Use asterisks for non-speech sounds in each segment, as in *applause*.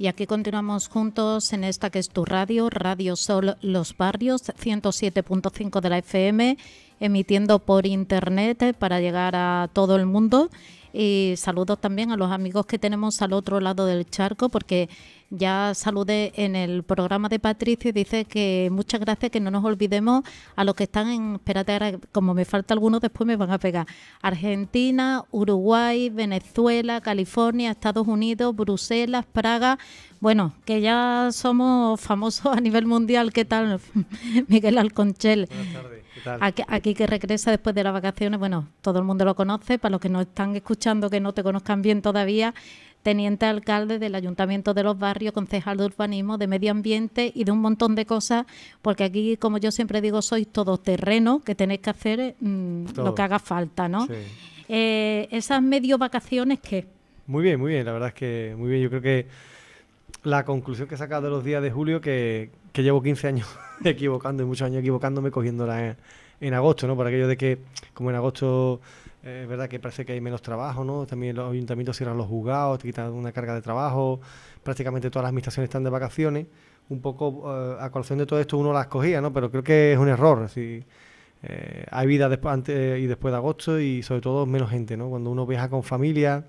Y aquí continuamos juntos en esta que es tu radio, Radio Sol Los Barrios, 107.5 de la FM, emitiendo por internet para llegar a todo el mundo y saludos también a los amigos que tenemos al otro lado del charco porque ya saludé en el programa de Patricio y dice que muchas gracias, que no nos olvidemos a los que están en, espérate ahora, como me falta algunos después me van a pegar, Argentina, Uruguay, Venezuela, California, Estados Unidos, Bruselas, Praga, bueno, que ya somos famosos a nivel mundial, ¿qué tal? *laughs* Miguel Alconchel. Buenas Aquí, que regresa después de las vacaciones, bueno, todo el mundo lo conoce, para los que no están escuchando, que no te conozcan bien todavía, teniente alcalde del Ayuntamiento de los Barrios, concejal de urbanismo, de medio ambiente y de un montón de cosas, porque aquí, como yo siempre digo, sois terreno que tenéis que hacer eh, mm, lo que haga falta, ¿no? Eh, esas medio vacaciones, ¿qué? Muy bien, muy bien, la verdad es que muy bien, yo creo que la conclusión que he sacado de los días de julio que, que llevo 15 años *laughs* equivocando y muchos años equivocándome cogiendo en, en agosto, ¿no? Por aquello de que, como en agosto eh, es verdad que parece que hay menos trabajo, ¿no? También los ayuntamientos cierran los juzgados, te quitan una carga de trabajo, prácticamente todas las administraciones están de vacaciones. Un poco eh, a colación de todo esto uno las cogía, ¿no? Pero creo que es un error. Eh, hay vida después, antes y después de agosto y sobre todo menos gente, ¿no? Cuando uno viaja con familia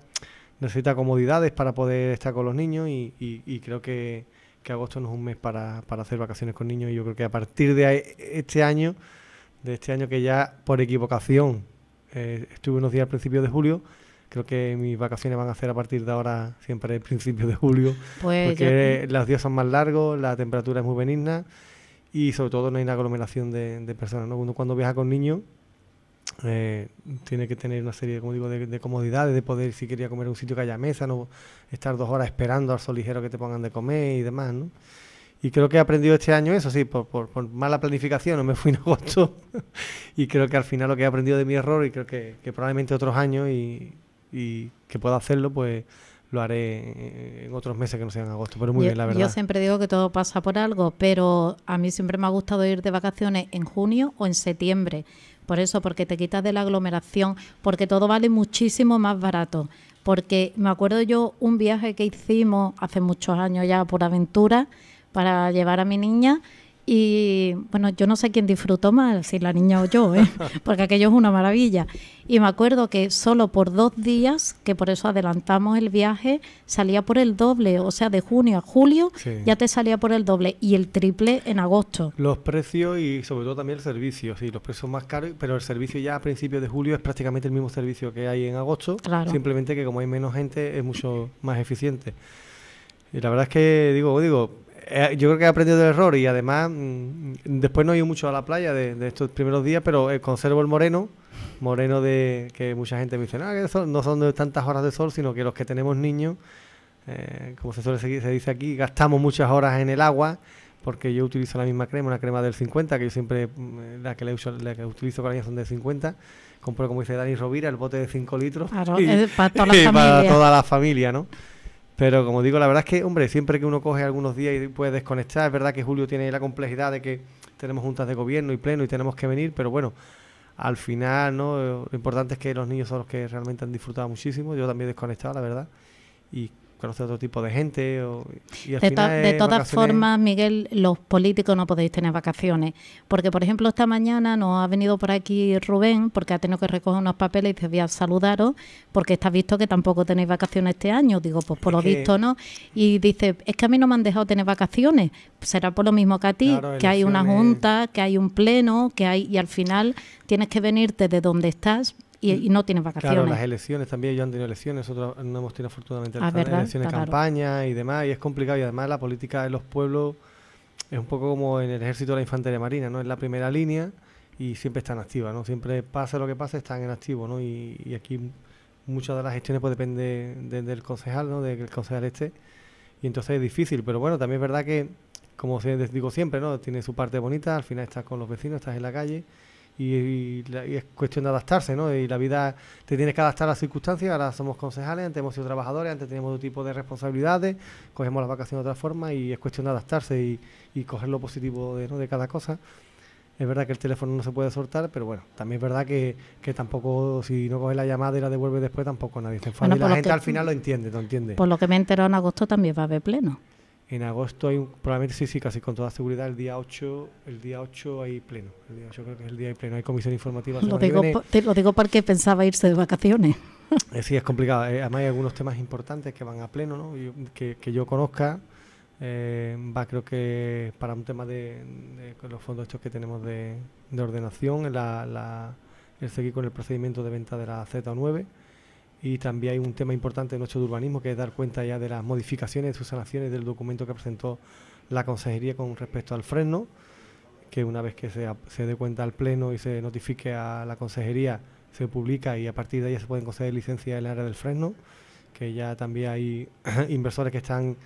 necesita comodidades para poder estar con los niños y creo que que agosto no es un mes para, hacer vacaciones con niños y yo creo que a partir de este año, de este año que ya por equivocación eh, estuve unos días al principio de julio, creo que mis vacaciones van a ser a partir de ahora siempre el principio de julio, pues porque los días son más largos, la temperatura es muy benigna y sobre todo no hay una aglomeración de, personas. ¿no? Uno cuando viaja con niños eh, tiene que tener una serie como digo, de, comodidades, de poder, si quería comer en un sitio que haya mesa, no estar dos horas esperando al sol ligero que te pongan de comer y demás, ¿no? Y creo que he aprendido este año eso, sí, por, mala planificación, no me fui en *laughs* agosto. y creo que al final lo que he aprendido de mi error, y creo que, probablemente otros años y, que pueda hacerlo, pues lo haré en otros meses que no sean agosto. Pero muy bien, la verdad. Yo siempre digo que todo pasa por algo, pero a mí siempre me ha gustado ir de vacaciones en junio o en septiembre por eso, porque te quitas de la aglomeración, porque todo vale muchísimo más barato. Porque me acuerdo yo un viaje que hicimos hace muchos años ya por aventura para llevar a mi niña y bueno, yo no sé quién disfrutó más, si la niña o yo, ¿eh? *laughs* porque aquello es una maravilla. Y me acuerdo que solo por dos días, que por eso adelantamos el viaje, salía por el doble, o sea, de junio a julio ya te salía por el doble y el triple en agosto. Los precios y sobre todo también el servicio, sí, los precios más caros, pero el servicio ya a principios de julio es prácticamente el mismo servicio que hay en agosto, simplemente que como hay menos gente es mucho más eficiente. Y la verdad es que digo, digo, eh, yo creo que he aprendido del error y además mm, después no he ido mucho a la playa de, estos primeros días, pero eh, conservo el moreno, moreno de que mucha gente me dice, no son de tantas horas de sol, sino que los que tenemos niños, eh, como se, suele, se dice aquí, gastamos muchas horas en el agua porque yo utilizo la misma crema, una crema del 50, que yo siempre, mm, la que, utilizo con la son de 50, compro, como dice Dani Rovira, el bote de 5 litros. y, para, toda la, *laughs* familia. para toda la familia, ¿no? Pero como digo, la verdad es que, hombre, siempre que uno coge algunos días y puede desconectar, es verdad que Julio tiene la complejidad de que tenemos juntas de gobierno y pleno y tenemos que venir, pero bueno, al final, ¿no? Lo importante es que los niños son los que realmente han disfrutado muchísimo, yo también he desconectado, la verdad, y conocer otro tipo de gente. O, de, todas formas, Miguel, los políticos no podéis tener vacaciones. Porque, por ejemplo, esta mañana nos ha venido por aquí Rubén, porque ha tenido que recoger unos papeles y dice, voy a saludaros, porque está visto que tampoco tenéis vacaciones este año. Digo, pues por lo visto no. Y dice, es que a mí no me han dejado tener vacaciones. será por lo mismo que a ti, que hay una junta, que hay un pleno, que hay. Y al final tienes que venirte de donde estás y, no tienen vacaciones. Claro, las elecciones también, yo han tenido elecciones, nosotros no hemos tenido afortunadamente las ah, elecciones, de campaña y demás, y es complicado y además la política de los pueblos es un poco como en el ejército de la infantería marina, ¿no? Es la primera línea y siempre están activas, ¿no? Siempre pasa lo que pasa, están en activo, ¿no? Y, aquí muchas de las gestiones pues depende del concejal, ¿no? De que el concejal esté y entonces es difícil, pero bueno, también es verdad que como digo siempre, ¿no? Tiene su parte bonita, al final estás con los vecinos, estás en la calle y, es cuestión de adaptarse, ¿no? Y la vida te tienes que adaptar a las circunstancias. Ahora somos concejales, antes hemos sido trabajadores, antes teníamos otro tipo de responsabilidades, cogemos las vacaciones de otra forma y es cuestión de adaptarse y, coger lo positivo de, cada cosa. Es verdad que el teléfono no se puede soltar, pero bueno, también es verdad que, tampoco, si no coges la llamada y la devuelves después, tampoco nadie se enfada. la gente al final lo entiende, lo entiende. Por lo que me he enterado en agosto también va a haber pleno. En agosto hay un, probablemente sí, sí, casi con toda seguridad, el día 8, el día 8 hay pleno. Yo creo que es el día de pleno, hay comisión informativa. Lo digo, lo digo porque pensaba irse de vacaciones. *laughs* Eh, sí, es complicado. Eh, además hay algunos temas importantes que van a pleno, mm, que, yo conozca. Eh, va creo que para un tema de, los fondos estos que tenemos de, ordenación, la, el seguir con el procedimiento de venta de la Z9 y también hay un tema importante en nuestro urbanismo que es dar cuenta ya de las modificaciones, de sus sanaciones del documento que presentó la consejería con respecto al fresno, que una vez que se, se dé cuenta al pleno y se notifique a la consejería, se publica y a partir de ahí se pueden conceder licencias en el área del fresno, que ya también hay *clears throat* inversores que están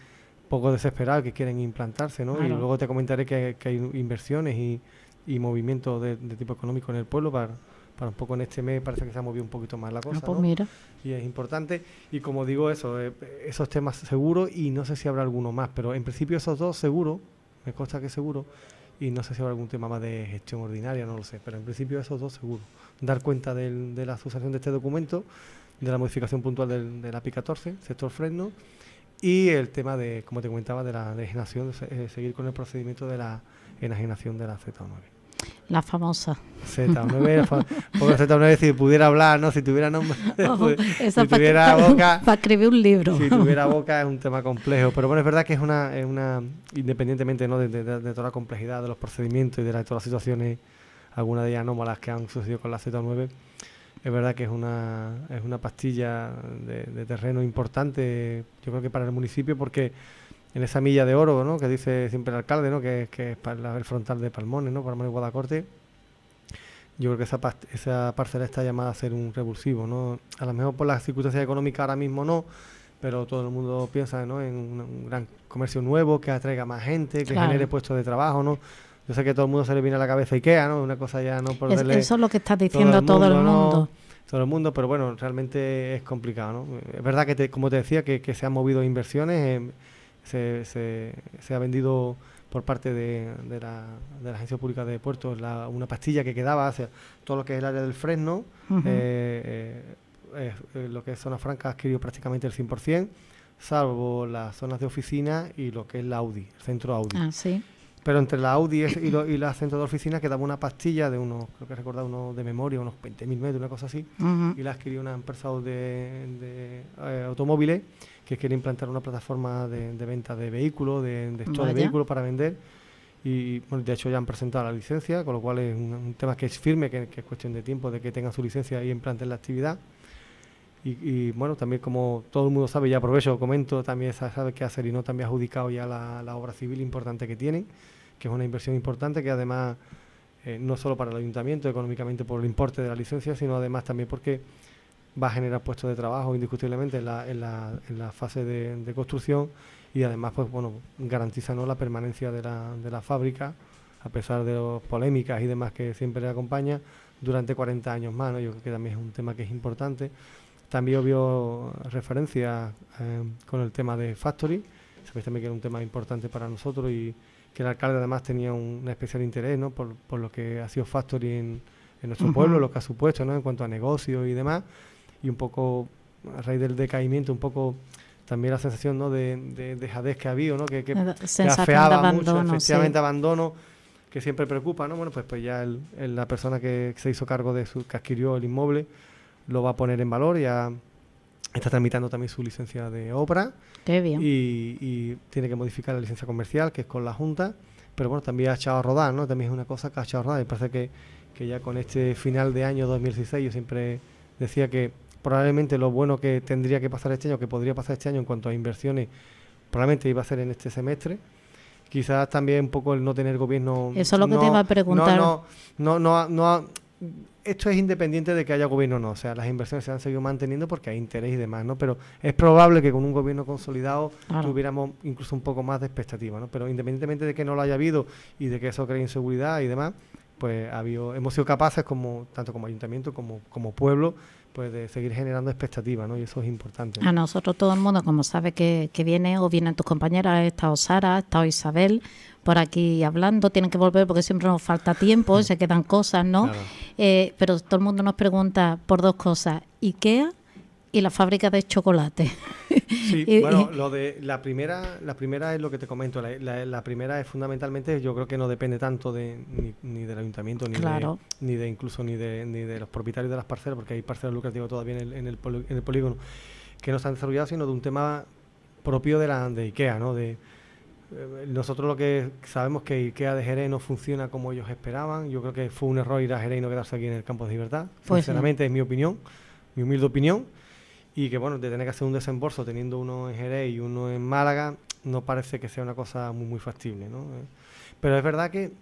poco desesperados, que quieren implantarse, ¿no? Y luego te comentaré que hay inversiones y y movimiento de, tipo económico en el pueblo para, para un poco en este mes parece que se ha movido un poquito más la ah, cosa. Pues mira. Y es importante. Y como digo, eso, eh, esos temas seguros y no sé si habrá alguno más, pero en principio esos dos seguros me consta que seguro, y no sé si habrá algún tema más de gestión ordinaria, no lo sé, pero en principio esos dos seguros Dar cuenta de la asociación de este documento, de la modificación puntual de la pi 14, sector freno, y el tema de, como te comentaba, de la designación, eh, seguir con el procedimiento de la enajenación de la Z9. La famosa. Z9, si pudiera hablar, Si tuviera nombre, *laughs* pues, si tuviera boca... *laughs* Para escribir un libro. Si tuviera boca es un tema complejo, pero bueno, es verdad que es una, una independientemente ¿no? de, toda la complejidad de los procedimientos y de, todas las situaciones, algunas de ellas anómalas que han sucedido con la Z9, es verdad que es una, es una pastilla de terreno importante, yo creo que para el municipio, porque en esa milla de oro, ¿no? Que dice siempre el alcalde, ¿no? Que, que es para el frontal de Palmones, ¿no? Palmones Guadacorte. Yo creo que esa, esa parcela está llamada a ser un revulsivo, ¿no? A lo mejor por la circunstancia económica ahora mismo no, pero todo el mundo piensa, ¿no? En un, gran comercio nuevo que atraiga más gente, que genere puestos de trabajo, ¿no? Yo sé que todo el mundo se le viene a la cabeza IKEA, ¿no? Una cosa ya no por es, Eso es lo que está diciendo todo el mundo. Todo el mundo. pero bueno, realmente es complicado, ¿no? Es verdad que, como te decía, que, se han movido inversiones. en se, ha vendido por parte de, la, Agencia Pública de Puertos una pastilla que quedaba hacia todo lo que es el área del Fresno, eh, eh, eh, lo que es zona franca ha adquirido prácticamente el 100%, salvo las zonas de oficina y lo que es la Audi, el centro Audi. Ah, Pero entre la Audi y, lo, la centro de oficina quedaba una pastilla de unos, creo que recordaba uno de memoria, unos 20.000 metros, una cosa así, y la adquirió una empresa de, de automóviles que quiere implantar una plataforma de, venta de vehículos, de, de de vehículos para vender. Y bueno, de hecho ya han presentado la licencia, con lo cual es un, tema que es firme, que, es cuestión de tiempo de que tengan su licencia y implanten la actividad. Y, bueno, también como todo el mundo sabe, ya aprovecho, comento, también sabe qué hacer y no también ha adjudicado ya la, obra civil importante que tienen, que es una inversión importante que además eh, no solo para el ayuntamiento económicamente por el importe de la licencia, sino además también porque va a generar puestos de trabajo indiscutiblemente en la, fase de, construcción y además pues bueno garantiza la permanencia de la, de la fábrica a pesar de las polémicas y demás que siempre le acompaña durante 40 años más yo creo que también es un tema que es importante también obvio referencia eh, con el tema de factory sabéis también que era un tema importante para nosotros y que el alcalde además tenía un, especial interés ¿no? por, lo que ha sido factory en, nuestro pueblo lo que ha supuesto en cuanto a negocios y demás y un poco, a raíz del decaimiento, un poco también la sensación de, de dejadez que ha habido, ¿no? que, que, afeaba abandono, mucho, efectivamente abandono, que siempre preocupa, ¿no? Bueno, pues, pues ya el, la persona que se hizo cargo de su, que adquirió el inmueble, lo va a poner en valor, ya está tramitando también su licencia de obra. Qué bien. Y, y tiene que modificar la licencia comercial, que es con la Junta, pero bueno, también ha echado a rodar, ¿no? También es una cosa que ha echado a rodar. Me parece que, que ya con este final de año 2016 yo siempre decía que probablemente lo bueno que tendría que pasar este año, que podría pasar este año en cuanto a inversiones, probablemente iba a ser en este semestre. Quizás también un poco el no tener gobierno. Eso es lo que te iba a preguntar. No, no, esto es independiente de que haya gobierno o no. O sea, las inversiones se han seguido manteniendo porque hay interés y demás, ¿no? Pero es probable que con un gobierno consolidado tuviéramos incluso un poco más de expectativa, ¿no? Pero independientemente de que no lo haya habido y de que eso crea inseguridad y demás, pues habido, hemos sido capaces, como tanto como ayuntamiento como como pueblo, puede seguir generando expectativas, ¿no? Y eso es importante. A nosotros todo el mundo, como sabe que, que viene, o vienen tus compañeras, ha estado Sara, ha estado Isabel, por aquí hablando, tienen que volver porque siempre nos falta tiempo y *laughs* se quedan cosas, ¿no? Eh, pero todo el mundo nos pregunta por dos cosas, y IKEA y la fábrica de chocolate. *laughs* Sí, *laughs* bueno, lo de la primera, la primera es lo que te comento, la, primera es fundamentalmente, yo creo que no depende tanto de, ni, del ayuntamiento, ni, de, ni de incluso ni de, ni de los propietarios de las parcelas, porque hay parcelas lucrativas todavía en el, polígono, que no se han desarrollado, sino de un tema propio de la de IKEA, ¿no? De, eh, nosotros lo que sabemos que IKEA de Jerez no funciona como ellos esperaban. Yo creo que fue un error ir a Jerez y no quedarse aquí en el campo de libertad. Pues sinceramente, es mi opinión, mi humilde opinión y que bueno, de tener que hacer un desembolso teniendo uno en Jerez y uno en Málaga, no parece que sea una cosa muy, muy factible, ¿no? Eh, pero es verdad que,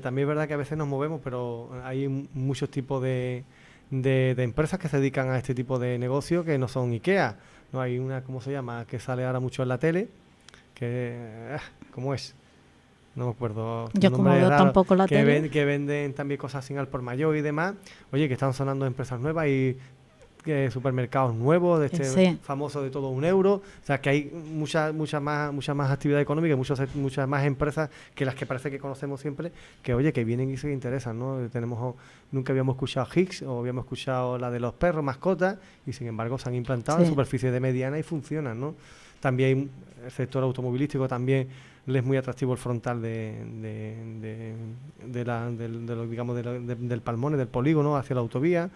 también es verdad que a veces nos movemos, pero hay muchos tipos de, de, empresas que se dedican a este tipo de negocio que no son IKEA, ¿no? Hay una, ¿cómo se llama?, que sale ahora mucho en la tele, que, eh, ¿cómo es? no me acuerdo. Yo como veo tampoco la que, tele. que venden también cosas sin al por mayor y demás. Oye, que están sonando empresas nuevas y supermercados nuevos, de este famoso de todo un euro. O sea, que hay mucha, mucha, más, mucha más actividad económica, muchas, muchas más empresas que las que parece que conocemos siempre, que oye, que vienen y se interesan, ¿no? Tenemos, nunca habíamos escuchado Higgs o habíamos escuchado la de los perros, mascotas, y sin embargo se han implantado en superficie de mediana y funcionan, ¿no? También el sector automovilístico también le es muy atractivo el frontal de, de, de, del, de digamos, del del polígono hacia la autovía.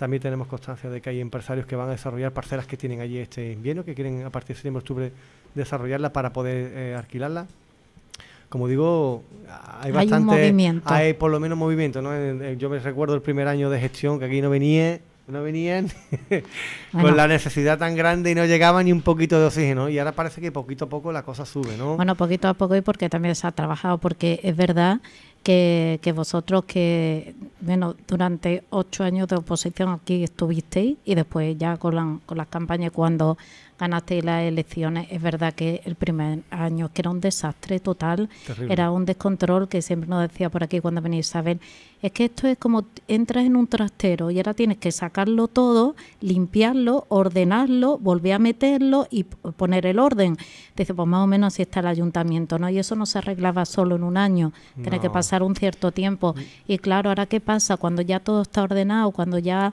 También tenemos constancia de que hay empresarios que van a desarrollar parcelas que tienen allí este invierno, que quieren a partir de septiembre, octubre desarrollarla para poder eh, alquilarla. Como digo, hay bastante. Hay, movimiento. hay por lo menos movimiento. ¿no? Eh, eh, yo me recuerdo el primer año de gestión que aquí no venía no venían *laughs* con la necesidad tan grande y no llegaba ni un poquito de oxígeno. Y ahora parece que poquito a poco la cosa sube, Bueno, poquito a poco y porque también se ha trabajado, porque es verdad que, vosotros que, bueno, durante ocho años de oposición aquí estuvisteis y después ya con, la, con las campañas cuando ganaste las elecciones. Es verdad que el primer año, que era un desastre total, era un descontrol que siempre nos decía por aquí cuando venía Isabel, es que esto es como entras en un trastero y ahora tienes que sacarlo todo, limpiarlo, ordenarlo, volver a meterlo y poner el orden. Dice, pues más o menos así está el ayuntamiento, ¿no? Y eso no se arreglaba solo en un año, tiene que pasar un cierto tiempo. Y claro, ahora qué pasa cuando ya todo está ordenado, cuando ya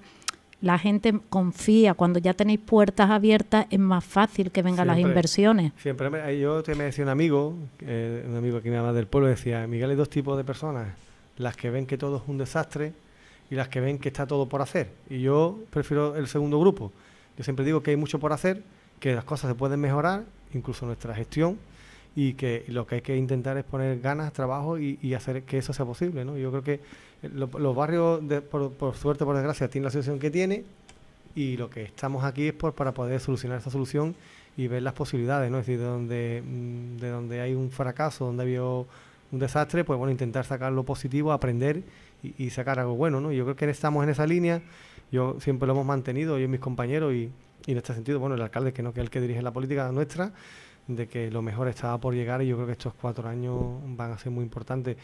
la gente confía, cuando ya tenéis puertas abiertas es más fácil que vengan las inversiones. Siempre, eh, me, yo decía un amigo, un amigo que me hablaba del pueblo, decía, Miguel, hay dos tipos de personas, las que ven que todo es un desastre y las que ven que está todo por hacer. Y yo prefiero el segundo grupo. Yo siempre digo que hay mucho por hacer, que las cosas se pueden mejorar, incluso nuestra gestión, y que lo que hay que intentar es poner ganas, trabajo y, hacer que eso sea posible. ¿no? Yo creo que eh, los barrios, de, por, suerte, por desgracia, tienen la situación que tiene y lo que estamos aquí es por, para poder solucionar esa solución y ver las posibilidades. ¿no? Es decir, de donde, mm, de donde hay un fracaso, donde habido un desastre, pues bueno, intentar sacar lo positivo, aprender y, sacar algo bueno. ¿no? Yo creo que estamos en esa línea, yo siempre lo hemos mantenido, yo y mis compañeros y, en este sentido, bueno, el alcalde, que no que el que dirige la política nuestra, de que lo mejor estaba por llegar y yo creo que estos cuatro años van a ser muy importantes.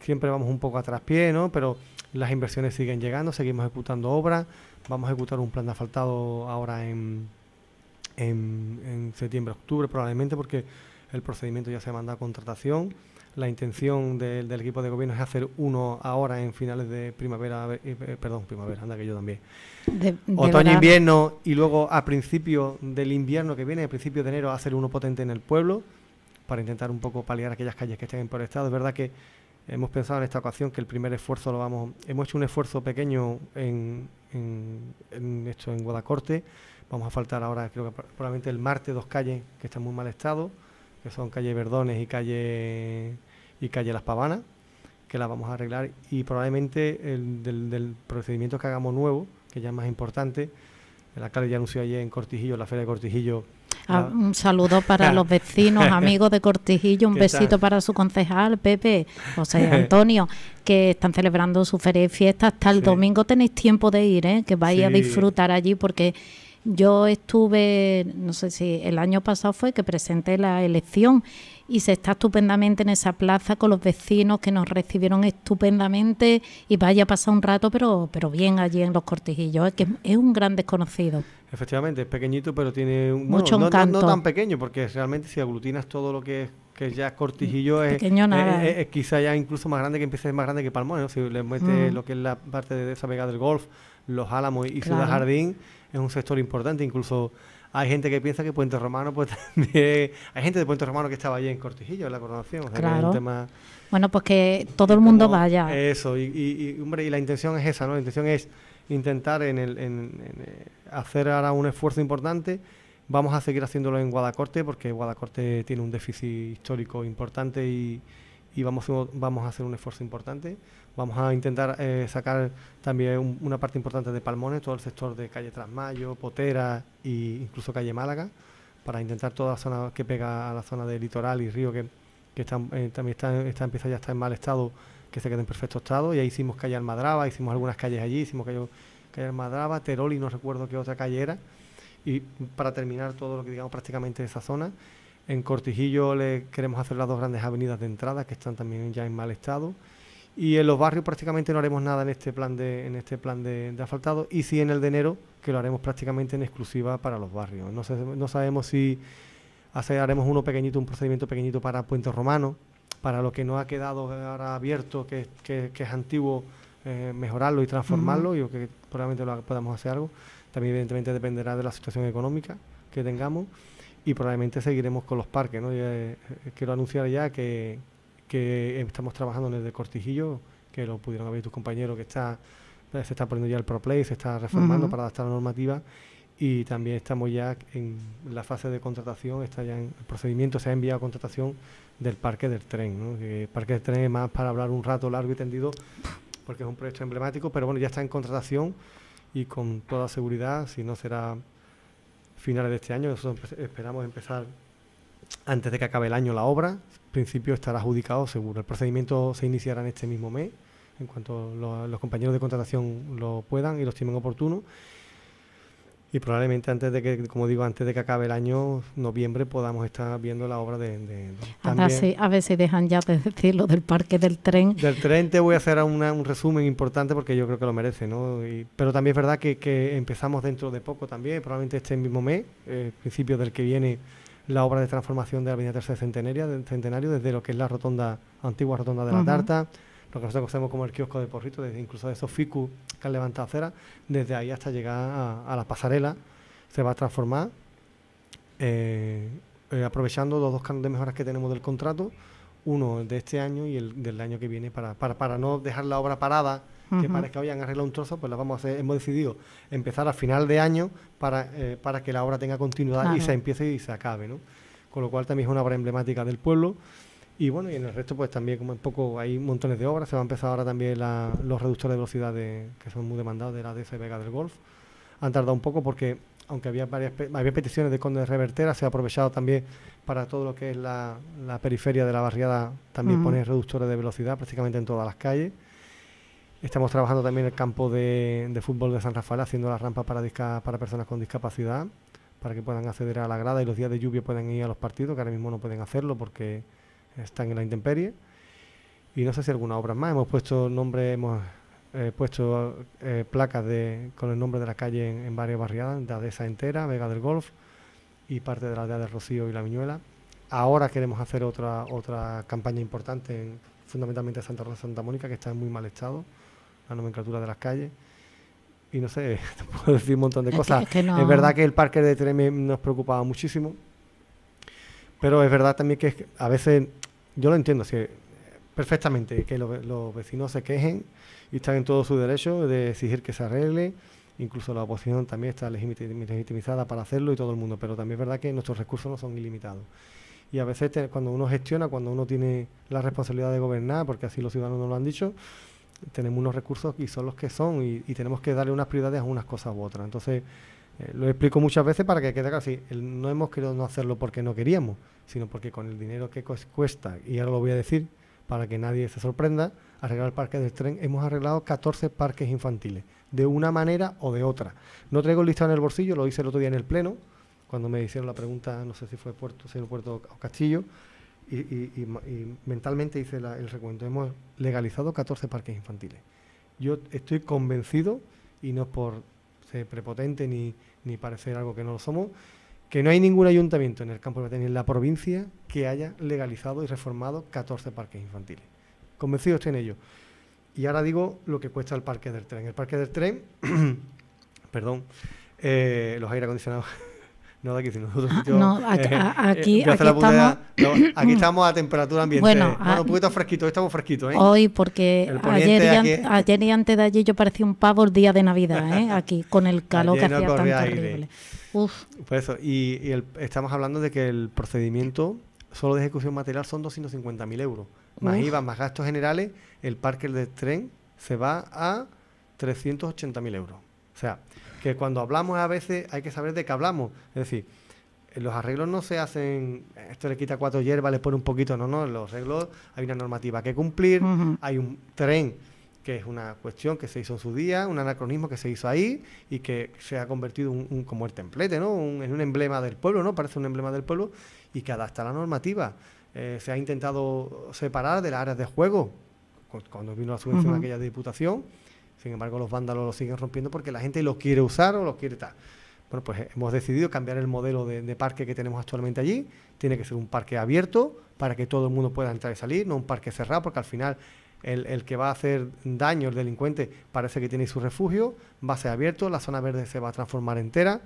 Siempre vamos un poco a traspié, ¿no? Pero las inversiones siguen llegando, seguimos ejecutando obras, vamos a ejecutar un plan de asfaltado ahora en, en septiembre, octubre probablemente, porque el procedimiento ya se manda a contratación la intención del equipo de gobierno es hacer uno ahora en finales de primavera, eh, eh, perdón, primavera, anda que yo también. Otoño, invierno y luego a principio del invierno que viene, a principio de enero, hacer uno potente en el pueblo para intentar un poco paliar aquellas calles que estén por estado. Es verdad que hemos pensado en esta ocasión que el primer esfuerzo lo vamos, hemos hecho un esfuerzo pequeño en, en, en esto en Guadacorte. Vamos a faltar ahora, creo que probablemente el martes, dos calles que están muy mal estado, que son calle Verdones y calle y calle Las Pavanas, que la vamos a arreglar y probablemente el, del, procedimiento que hagamos nuevo, que ya es más importante, la calle ya anunció ayer en Cortijillo, la feria de Cortijillo. Ah, un saludo para *laughs* los vecinos, amigos de Cortijillo, un besito para su concejal, Pepe, José Antonio, *laughs* que están celebrando su feria y fiesta. Hasta el domingo tenéis tiempo de ir, ¿eh? que vais a disfrutar allí porque... Yo estuve, no sé si el año pasado fue que presenté la elección y se está estupendamente en esa plaza con los vecinos que nos recibieron estupendamente y vaya a pasar un rato, pero, pero bien allí en los cortijillos, es que es un gran desconocido. Efectivamente, es pequeñito, pero tiene un, mucho encanto. No, tan pequeño, porque realmente si aglutinas todo lo que que ya Cortijillo es, es, ¿eh? es, quizá ya incluso más grande que empieza más grande que Palmón. si le metes mm. lo que es la parte de esa vega del golf, los Álamos y Ciudad Jardín, es un sector importante, incluso hay gente que piensa que Puente Romano, pues *laughs* también. Hay gente de Puente Romano que estaba allí en Cortijillo, en la coronación. claro. bueno, pues que todo el mundo vaya. Eso, y, hombre, y la intención es esa, ¿no? La intención es intentar en eh, hacer ahora un esfuerzo importante. Vamos a seguir haciéndolo en Guadacorte, porque Guadacorte tiene un déficit histórico importante y, vamos, vamos a hacer un esfuerzo importante. Vamos a intentar eh, sacar también una parte importante de Palmones, todo el sector de calle Trasmayo, Potera e incluso calle Málaga, para intentar toda la zona que pega a la zona de litoral y río que, están, eh, también está, está, empieza ya a estar en mal estado, que se quede en perfecto estado. Y ahí hicimos calle Almadraba, hicimos algunas calles allí, hicimos calle, calle Almadraba, Teroli, no recuerdo qué otra calle era. Y para terminar todo lo que digamos prácticamente esa zona. En Cortijillo le queremos hacer las dos grandes avenidas de entrada que están también ya en mal estado y en los barrios prácticamente no haremos nada en este plan de, en este plan de, asfaltado y sí en el de enero que lo haremos prácticamente en exclusiva para los barrios. No, no sabemos si haremos uno pequeñito, un procedimiento pequeñito para Puente Romano, para lo que no ha quedado ahora abierto, que, que, que es antiguo, eh, mejorarlo y transformarlo, y que probablemente lo, podamos hacer algo. También evidentemente dependerá de la situación económica que tengamos y probablemente seguiremos con los parques. ¿no? Eh, eh, quiero anunciar ya que, que estamos trabajando en el de Cortijillo, que lo pudieron ver tus compañeros, que está eh, se está poniendo ya el ProPlay, se está reformando para adaptar la normativa y también estamos ya en la fase de contratación, está ya en el procedimiento, se ha enviado a contratación del parque del tren. ¿no? parque del tren es más para hablar un rato largo y tendido porque es un proyecto emblemático, pero bueno, ya está en contratación y con toda seguridad, si no será finales de este año, nosotros esperamos empezar antes de que acabe el año la obra, principio estará adjudicado seguro. El procedimiento se iniciará en este mismo mes, en cuanto los compañeros de contratación lo puedan y lo estimen oportuno. Y probablemente antes de que, como digo, antes de que acabe el año, noviembre, podamos estar viendo la obra de... de, a, ver si, a, dejan ya de decir lo del parque del tren. Del tren te voy a hacer un resumen importante porque yo creo que lo merece, ¿no? pero también es verdad que, empezamos dentro de poco también, probablemente este mismo mes, eh, principios del que viene la obra de transformación de la Avenida Tercer centenaria del Centenario desde lo que es la rotonda, antigua rotonda de la Tarta, lo que nosotros conocemos como el kiosco de Porrito, desde incluso de esos Ficu que han levantado acera, desde ahí hasta llegar a, la pasarela... se va a transformar, eh, eh, aprovechando los dos canales de mejoras que tenemos del contrato, uno de este año y el del año que viene, para, para no dejar la obra parada que parece que habían arreglado un trozo, pues las vamos a hacer. Hemos decidido empezar a final de año para, eh, para que la obra tenga continuidad y se empiece y se acabe, ¿no? Con lo cual también es una obra emblemática del pueblo. Y bueno, y en el resto, pues también, como un poco, hay montones de obras. Se va a empezar ahora también los reductores de velocidad que son muy demandados de la y Vega del Golf. Han tardado un poco porque, aunque había varias había peticiones de Conde de Revertera, se ha aprovechado también para todo lo que es la, periferia de la barriada, también poner reductores de velocidad prácticamente en todas las calles. Estamos trabajando también en el campo de, fútbol de San Rafael, haciendo las rampas para, personas con discapacidad, para que puedan acceder a la grada y los días de lluvia pueden ir a los partidos, que ahora mismo no pueden hacerlo porque están en la intemperie. Y no sé si alguna obra más. Hemos puesto nombre, hemos eh, puesto eh, placas con el nombre de la calle en, varias barriadas, de Adesa entera, Vega del Golf y parte de la aldea de Rocío y La Viñuela. Ahora queremos hacer otra, otra campaña importante, en, fundamentalmente Santa Rosa Santa Mónica, que está en muy mal estado la nomenclatura de las calles. Y no sé, *laughs* te puedo decir un montón de cosas. es, verdad que el parque de trenes nos preocupaba muchísimo, pero es verdad también que a veces, yo lo entiendo así, perfectamente, que los vecinos se quejen y están en todo su derecho de exigir que se arregle, incluso la oposición también está legitimizada para hacerlo y todo el mundo, pero también es verdad que nuestros recursos no son ilimitados. Y a veces cuando uno gestiona, cuando uno tiene la responsabilidad de gobernar, porque así los ciudadanos nos lo han dicho, tenemos unos recursos y son los que son y, tenemos que darle unas prioridades a unas cosas u otras. Entonces, eh, lo explico muchas veces para que quede claro, no hemos querido no hacerlo porque no queríamos, sino porque con el dinero que cuesta, y ahora lo voy a decir para que nadie se sorprenda, arreglar el parque del tren, hemos arreglado 14 parques infantiles, de una manera o de otra. No traigo el listado en el bolsillo, lo hice el otro día en el Pleno, cuando me hicieron la pregunta, no sé si fue Puerto, si Puerto o Castillo, y, mentalmente dice el recuento. Hemos legalizado 14 parques infantiles. Yo estoy convencido, y no es por ser prepotente ni, parecer algo que no lo somos, que no hay ningún ayuntamiento en el campo de ni en la provincia, que haya legalizado y reformado 14 parques infantiles. Convencido estoy en ello. Y ahora digo lo que cuesta el parque del tren. El parque del tren, *clears throat* perdón, eh, los aire acondicionados *laughs* no de aquí, sino nosotros otro sitio. No, eh, eh, aquí, aquí, estamos... a temperatura ambiente. Bueno, un poquito fresquito, estamos fresquitos. ¿eh? Hoy, porque ayer y, antes de ayer yo parecía un pavo el día de Navidad, ¿eh? aquí, con el calor que hacía tan terrible. Uf. Pues eso, y, estamos hablando de que el procedimiento solo de ejecución material son 250.000 euros. Más IVA, más gastos generales, el parque del tren se va a 380.000 euros. O sea, que cuando hablamos a veces hay que saber de qué hablamos. Es decir, los arreglos no se hacen, esto le quita cuatro hierbas, le pone un poquito, no, no, los arreglos hay una normativa que cumplir, hay un tren que es una cuestión que se hizo en su día, un anacronismo que se hizo ahí y que se ha convertido un, como el templete, ¿no? Un, en un emblema del pueblo, ¿no? Parece un emblema del pueblo y que adapta la normativa. Eh, se ha intentado separar de las áreas de juego, cuando vino la subvención de aquella diputación, sin embargo, los vándalos lo siguen rompiendo porque la gente lo quiere usar o lo quiere tal. Bueno, pues eh, hemos decidido cambiar el modelo de, parque que tenemos actualmente allí. Tiene que ser un parque abierto para que todo el mundo pueda entrar y salir, no un parque cerrado, porque al final el, el que va a hacer daño, el delincuente, parece que tiene su refugio, va a ser abierto, la zona verde se va a transformar entera,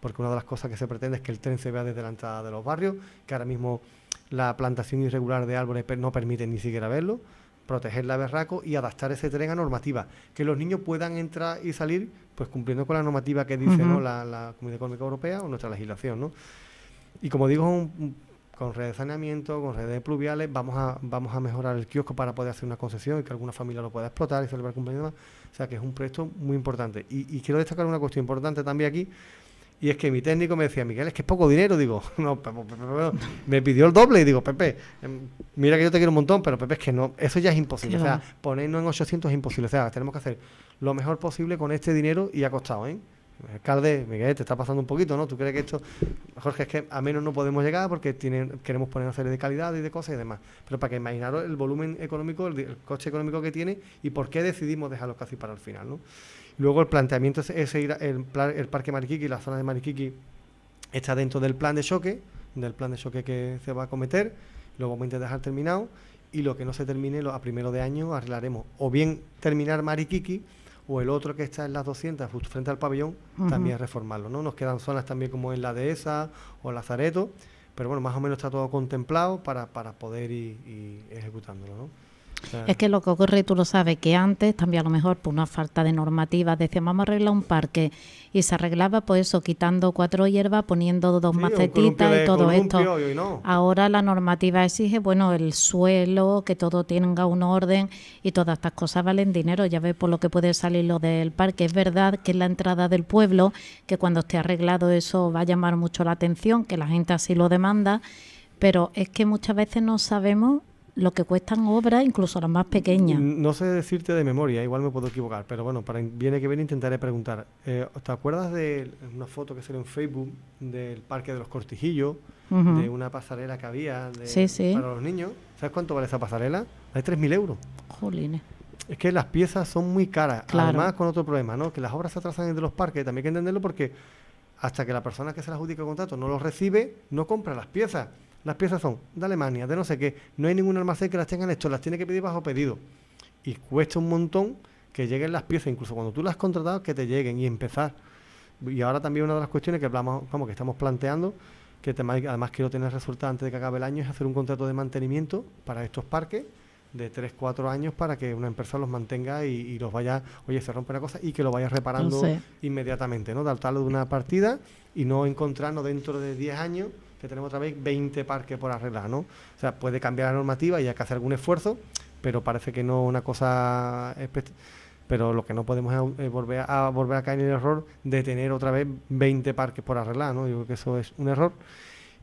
porque una de las cosas que se pretende es que el tren se vea desde la entrada de los barrios, que ahora mismo la plantación irregular de árboles no permite ni siquiera verlo proteger la berraco y adaptar ese tren a normativa, que los niños puedan entrar y salir pues cumpliendo con la normativa que dice ¿no? la, Comunidad Económica Europea o nuestra legislación. ¿no? Y como digo, con redes de saneamiento, con redes pluviales, vamos a, vamos a mejorar el kiosco para poder hacer una concesión y que alguna familia lo pueda explotar y celebrar cumpleaños. O sea que es un proyecto muy importante. y quiero destacar una cuestión importante también aquí, y es que mi técnico me decía, Miguel, es que es poco dinero. Digo, *laughs* no, me pidió el doble. Y digo, Pepe, em, mira que yo te quiero un montón, pero Pepe, es que no, eso ya es imposible. O sea, ponernos en 800 es imposible. O sea, tenemos que hacer lo mejor posible con este dinero y ha costado, ¿eh? Alcalde, Miguel, te está pasando un poquito, ¿no? ¿Tú crees que esto, Jorge, es que a menos no podemos llegar porque tienen, queremos poner hacer serie de calidad y de cosas y demás? Pero para que imaginaros el volumen económico, el, coche coste económico que tiene y por qué decidimos dejarlo casi para el final, ¿no? Luego el planteamiento es, ir el, Parque Mariquiqui, la zona de Mariquiqui está dentro del plan de choque, del plan de choque que se va a cometer, lo vamos a intentar terminado y lo que no se termine lo, a primero de año arreglaremos. O bien terminar Mariquiqui o el otro que está en las 200, justo frente al pabellón, también reformarlo. ¿no? Nos quedan zonas también como en la dehesa o Lazareto, pero bueno, más o menos está todo contemplado para, poder ir, ejecutándolo. Es que lo que ocurre, tú lo sabes, que antes también a lo mejor por una falta de normativa decíamos vamos a arreglar un parque y se arreglaba por pues, eso, quitando cuatro hierbas, poniendo dos macetitas y todo esto. Ahora la normativa exige, bueno, el suelo, que todo tenga un orden y todas estas cosas valen dinero. Ya ves por lo que puede salir lo del parque. Es verdad que es la entrada del pueblo, que cuando esté arreglado eso va a llamar mucho la atención, que la gente así lo demanda, pero es que muchas veces no sabemos lo que cuestan obras, incluso las más pequeñas. No sé decirte de memoria, igual me puedo equivocar, pero bueno, para viene que viene intentaré preguntar. Eh, ¿Te acuerdas de una foto que salió en Facebook del Parque de los Cortijillos, de una pasarela que había para los niños? ¿Sabes cuánto vale esa pasarela? Hay 3.000 euros. Jolines. Es que las piezas son muy caras, además con otro problema, ¿no? Que las obras se atrasan entre los parques, también hay que entenderlo porque hasta que la persona que se la adjudica el contrato no los recibe, no compra las piezas. Las piezas son de Alemania, de no sé qué. No hay ningún almacén que las tengan hecho, las tiene que pedir bajo pedido. Y cuesta un montón que lleguen las piezas, incluso cuando tú las has contratado, que te lleguen y empezar. Y ahora también una de las cuestiones que hablamos, como que estamos planteando, que además quiero tener resultado antes de que acabe el año, es hacer un contrato de mantenimiento para estos parques de 3, 4 años para que una empresa los mantenga y, los vaya, oye, se rompe una cosa y que lo vaya reparando inmediatamente, ¿no? Daltarlo de una partida y no encontrarnos dentro de 10 años que tenemos otra vez 20 parques por arreglar, ¿no? O sea, puede cambiar la normativa y hay que hacer algún esfuerzo, pero parece que no una cosa... Pero lo que no podemos es eh, volver a, volver a caer en el error de tener otra vez 20 parques por arreglar, ¿no? Yo creo que eso es un error.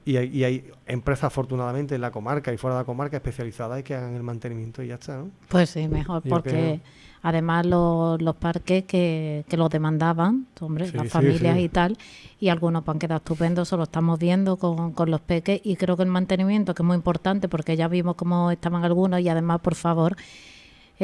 Y hay, hay, empresas, afortunadamente, en la comarca y fuera de la comarca especializadas que hagan el mantenimiento y ya está, ¿no? Pues sí, mejor, porque además los los parques que, que los demandaban, hombre, las familias y tal, y algunos pues, han quedado estupendos, eso lo estamos viendo con, con, los peques y creo que el mantenimiento, que es muy importante porque ya vimos cómo estaban algunos y además, por favor,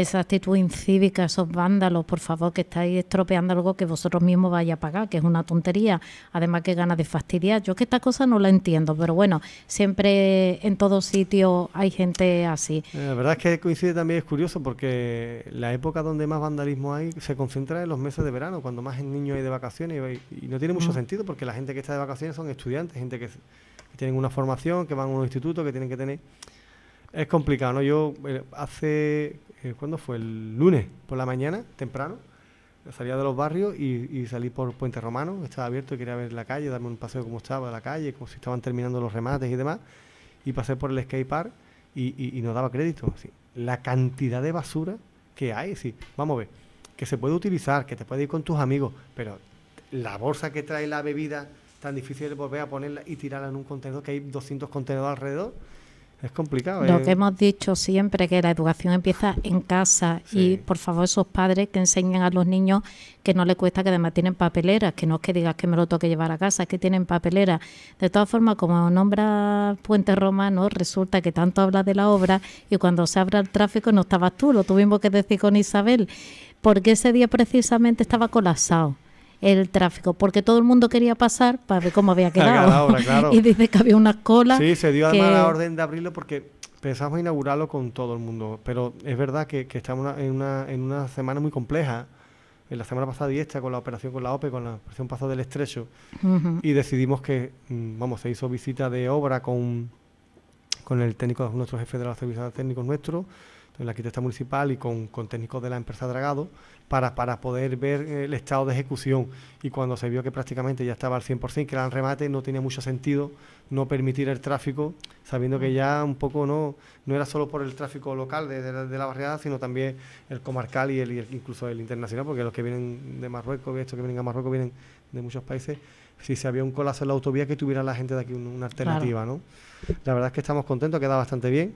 esa actitud incívica, esos vándalos, por favor, que estáis estropeando algo que vosotros mismos vais a pagar, que es una tontería. Además, que ganas de fastidiar. Yo que esta cosa no la entiendo, pero bueno, siempre en todo sitio hay gente así. Eh, la verdad es que coincide también, es curioso, porque la época donde más vandalismo hay se concentra en los meses de verano, cuando más niños hay de vacaciones, y, no tiene mucho mm. sentido, porque la gente que está de vacaciones son estudiantes, gente que, que tienen una formación, que van a un instituto, que tienen que tener es complicado, ¿no? Yo eh, hace, eh, ¿cuándo fue? El lunes por la mañana, temprano, salía de los barrios y, salí por Puente Romano, estaba abierto y quería ver la calle, darme un paseo como estaba la calle, como si estaban terminando los remates y demás, y pasé por el skate park y, y, no daba crédito. Así. La cantidad de basura que hay, sí, vamos a ver, que se puede utilizar, que te puede ir con tus amigos, pero la bolsa que trae la bebida, tan difícil de volver a ponerla y tirarla en un contenedor, que hay 200 contenedores alrededor es complicado. Lo eh. que hemos dicho siempre, que la educación empieza en casa y por favor esos padres que enseñen a los niños que no les cuesta, que además tienen papeleras, que no es que digas que me lo toque llevar a casa, es que tienen papeleras. De todas formas, como nombra Puente Romano, resulta que tanto habla de la obra y cuando se abra el tráfico no estabas tú, lo tuvimos que decir con Isabel, porque ese día precisamente estaba colapsado el tráfico, porque todo el mundo quería pasar para ver cómo había *laughs* quedado. claro. *laughs* y dice que había una cola. Sí, se dio la orden de abrirlo porque pensamos inaugurarlo con todo el mundo, pero es verdad que, estamos en una, en una semana muy compleja en la semana pasada y esta con la operación con la OPE, con la operación pasada del Estrecho, y decidimos que, mm, vamos, se hizo visita de obra con, con el técnico, nuestro jefe de la servicio de técnicos nuestros, la arquitecta municipal y con, con técnicos de la empresa Dragado, para, para poder ver eh, el estado de ejecución. Y cuando se vio que prácticamente ya estaba al 100%, que era el remate, no tenía mucho sentido no permitir el tráfico, sabiendo que ya un poco no, no era solo por el tráfico local de, la barriada, sino también el comarcal y, el, incluso el internacional, porque los que vienen de Marruecos, estos que vienen a Marruecos vienen de muchos países si se había un colapso en la autovía, que tuviera la gente de aquí una alternativa, ¿no? La verdad es que estamos contentos, queda bastante bien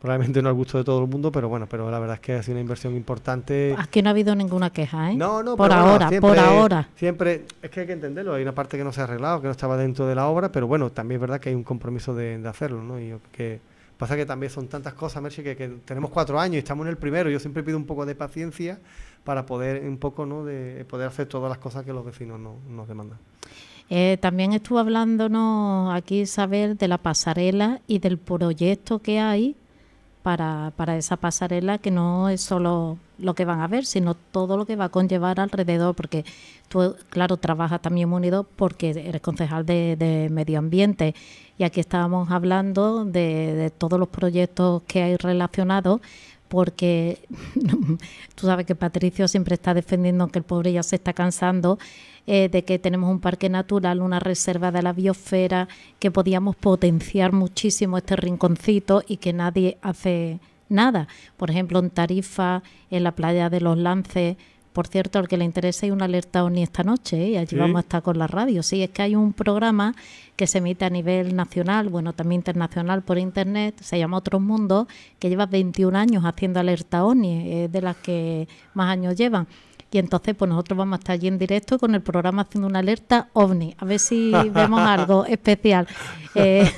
probablemente no al gusto de todo el mundo, pero bueno, pero la verdad es que ha sido una inversión importante. Aquí ah, no ha habido ninguna queja, ¿eh? No, no, por ahora, por ahora. Siempre, es que hay que entenderlo, hay una parte que no se ha arreglado, que no estaba dentro de la obra, pero bueno, también es verdad que hay un compromiso de, hacerlo, ¿no? Y que pasa que también son tantas cosas, Merche, que, tenemos cuatro años y estamos en el primero, yo siempre pido un poco de paciencia para poder, un poco, ¿no?, de poder hacer todas las cosas que los vecinos nos demandan. Eh, también estuvo hablándonos aquí, Isabel, de la pasarela y del proyecto que hay para, para esa pasarela que no es solo lo que van a ver, sino todo lo que va a conllevar alrededor, porque tú, claro, trabajas también unido porque eres concejal de, medio ambiente y aquí estábamos hablando de, de todos los proyectos que hay relacionados, porque *laughs* tú sabes que Patricio siempre está defendiendo que el pobre ya se está cansando eh, de que tenemos un parque natural, una reserva de la biosfera, que podíamos potenciar muchísimo este rinconcito y que nadie hace nada. Por ejemplo, en Tarifa, en la playa de los Lances, por cierto, al que le interese hay una alerta ONI esta noche, y ¿eh? allí vamos a estar con la radio. Sí, es que hay un programa que se emite a nivel nacional, bueno, también internacional por internet, se llama Otros Mundos, que lleva 21 años haciendo alerta ONI, es eh, de las que más años llevan. Y entonces, pues nosotros vamos a estar allí en directo con el programa haciendo una alerta ovni, a ver si *laughs* vemos algo especial. Eh,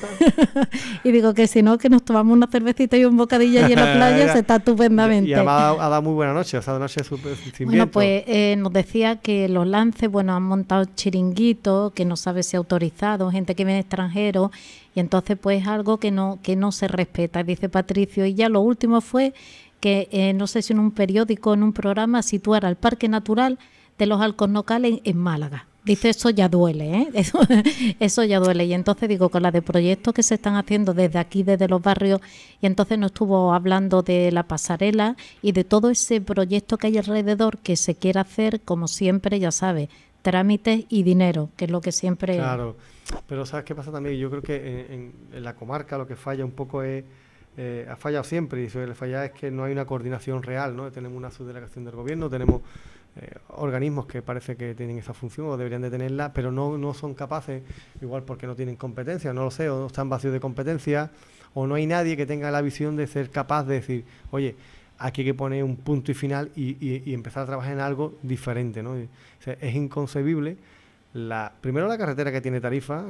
*laughs* y digo que si no, que nos tomamos una cervecita y un bocadillo allí en la *laughs* playa, se está estupendamente. Y, ha, dado, muy buena noche, o sea, noche súper eh, Bueno, pues eh, nos decía que los lances, bueno, han montado chiringuitos, que no sabe si autorizado, gente que viene extranjero, y entonces pues algo que no, que no se respeta, dice Patricio. Y ya lo último fue que eh, no sé si en un periódico, en un programa, situara el Parque Natural de los Alcornocales en, en Málaga. Dice, eso ya duele, ¿eh? *laughs* Eso, ya duele. Y entonces digo, con la de proyectos que se están haciendo desde aquí, desde los barrios, y entonces nos estuvo hablando de la pasarela y de todo ese proyecto que hay alrededor que se quiere hacer, como siempre, ya sabes, trámites y dinero, que es lo que siempre... Claro, pero ¿sabes qué pasa también? Yo creo que en la comarca lo que falla un poco es eh, ha fallado siempre y le falla es que no hay una coordinación real, ¿no? Tenemos una subdelegación del gobierno, tenemos eh, organismos que parece que tienen esa función o deberían de tenerla, pero no, son capaces, igual porque no tienen competencia, no lo sé, o están vacíos de competencia, o no hay nadie que tenga la visión de ser capaz de decir, oye, aquí hay que poner un punto y final y, empezar a trabajar en algo diferente, ¿no? es inconcebible primero la carretera que tiene Tarifa,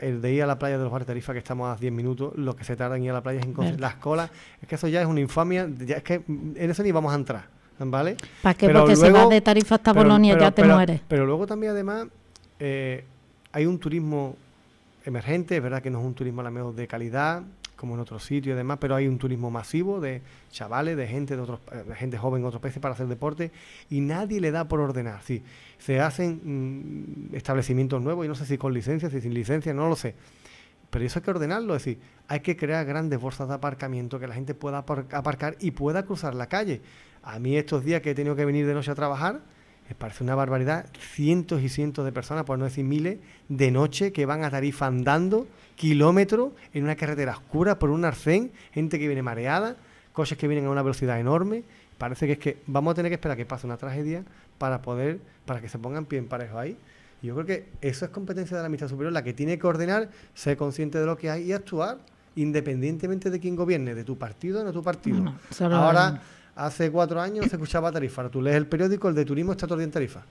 el de ir a la playa de los bares Tarifa, que estamos a 10 minutos, lo que se tarda en ir a la playa es en las colas, es que eso ya es una infamia, ya es que en eso ni vamos a entrar, ¿vale? ¿Para qué? Pero Porque luego, de Tarifa hasta Bolonia ya te mueres. Pero luego también además eh, hay un turismo emergente, es verdad que no es un turismo a la menos de calidad, como en otros sitios y demás, pero hay un turismo masivo de chavales, de gente de otros, eh, de gente joven en otros países para hacer deporte y nadie le da por ordenar. Sí, se hacen mm, establecimientos nuevos y no sé si con licencia, si sin licencia, no lo sé. Pero eso hay que ordenarlo, es decir, hay que crear grandes bolsas de aparcamiento que la gente pueda aparcar y pueda cruzar la calle. A mí estos días que he tenido que venir de noche a trabajar, me eh, parece una barbaridad. Cientos y cientos de personas, por no decir miles, de noche que van a Tarifa andando kilómetros en una carretera oscura por un arcén, gente que viene mareada, coches que vienen a una velocidad enorme. Parece que es que vamos a tener que esperar que pase una tragedia para poder, para que se pongan pie en parejo ahí. Yo creo que eso es competencia de la amistad superior, la que tiene que ordenar, ser consciente de lo que hay y actuar independientemente de quién gobierne, de tu partido o no tu partido. Ahora. Hace cuatro años se escuchaba tarifa. Tú lees el periódico, el de turismo está todo en tarifa.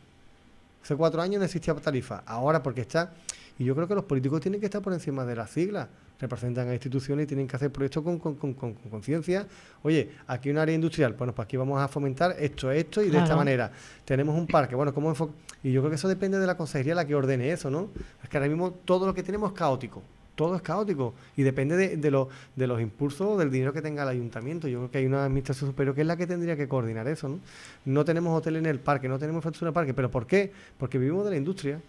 Hace cuatro años no existía tarifa. Ahora porque está... Y yo creo que los políticos tienen que estar por encima de las siglas. Representan a instituciones y tienen que hacer proyectos con conciencia. Oye, aquí un área industrial. Bueno, pues aquí vamos a fomentar esto, esto y de esta manera. Tenemos un parque. Bueno, ¿cómo Y yo creo que eso depende de la consejería la que ordene eso, ¿no? Es que ahora mismo todo lo que tenemos es caótico todo es caótico y depende de, los impulsos del dinero que tenga el ayuntamiento. Yo creo que hay una administración superior que es la que tendría que coordinar eso. No, no tenemos hotel en el parque, no tenemos infraestructura en el parque, pero ¿por qué? Porque vivimos de la industria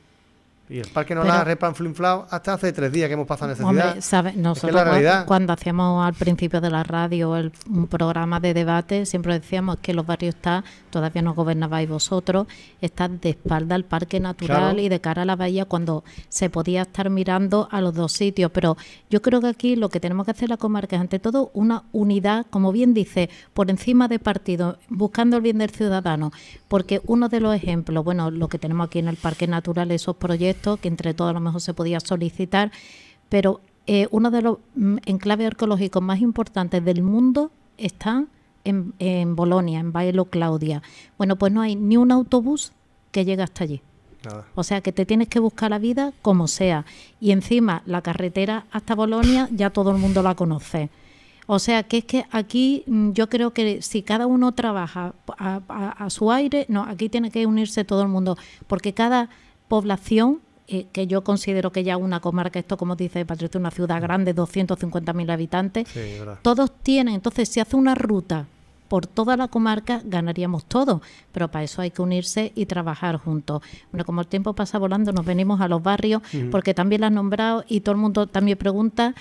y el parque no la la repanflinflado hasta hace tres días que hemos pasado necesidad. Hombre, ¿sabes? Nosotros cuando hacíamos al principio de la radio el, un programa de debate, siempre decíamos que los barrios están, todavía no gobernabais vosotros, están de espalda al parque natural y de cara a la bahía cuando se podía estar mirando a los dos sitios. Pero yo creo que aquí lo que tenemos que hacer la comarca es ante todo una unidad, como bien dice, por encima de partido, buscando el bien del ciudadano. Porque uno de los ejemplos, bueno, lo que tenemos aquí en el parque natural, esos proyectos, que entre todos a lo mejor se podía solicitar, pero eh, uno de los mm, enclaves arqueológicos más importantes del mundo está en, Bolonia, en Bailo Claudia. Bueno, pues no hay ni un autobús que llegue hasta allí. O sea que te tienes que buscar la vida como sea. Y encima, la carretera hasta Bolonia ya todo el mundo la conoce. O sea que es que aquí mm, yo creo que si cada uno trabaja a, a su aire, no, aquí tiene que unirse todo el mundo, porque cada población eh, que yo considero que ya una comarca, esto como dice Patricio, una ciudad grande, 250.000 habitantes, todos tienen, entonces si hace una ruta por toda la comarca ganaríamos todos, pero para eso hay que unirse y trabajar juntos. Bueno, como el tiempo pasa volando, nos venimos a los barrios, porque también la han nombrado y todo el mundo también pregunta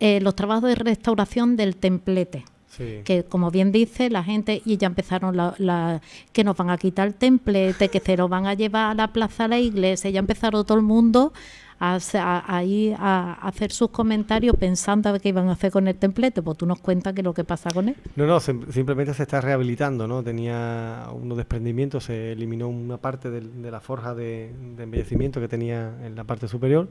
eh, los trabajos de restauración del templete que como bien dice la gente, y ya empezaron la, que nos van a quitar el templete, que se lo van a llevar a la plaza a la iglesia, ya empezaron todo el mundo a, a, ir a, hacer sus comentarios pensando a ver qué iban a hacer con el templete, pues tú nos cuentas qué es lo que pasa con él. No, no, simplemente se está rehabilitando, ¿no? Tenía unos desprendimientos, se eliminó una parte de, la forja de, de embellecimiento que tenía en la parte superior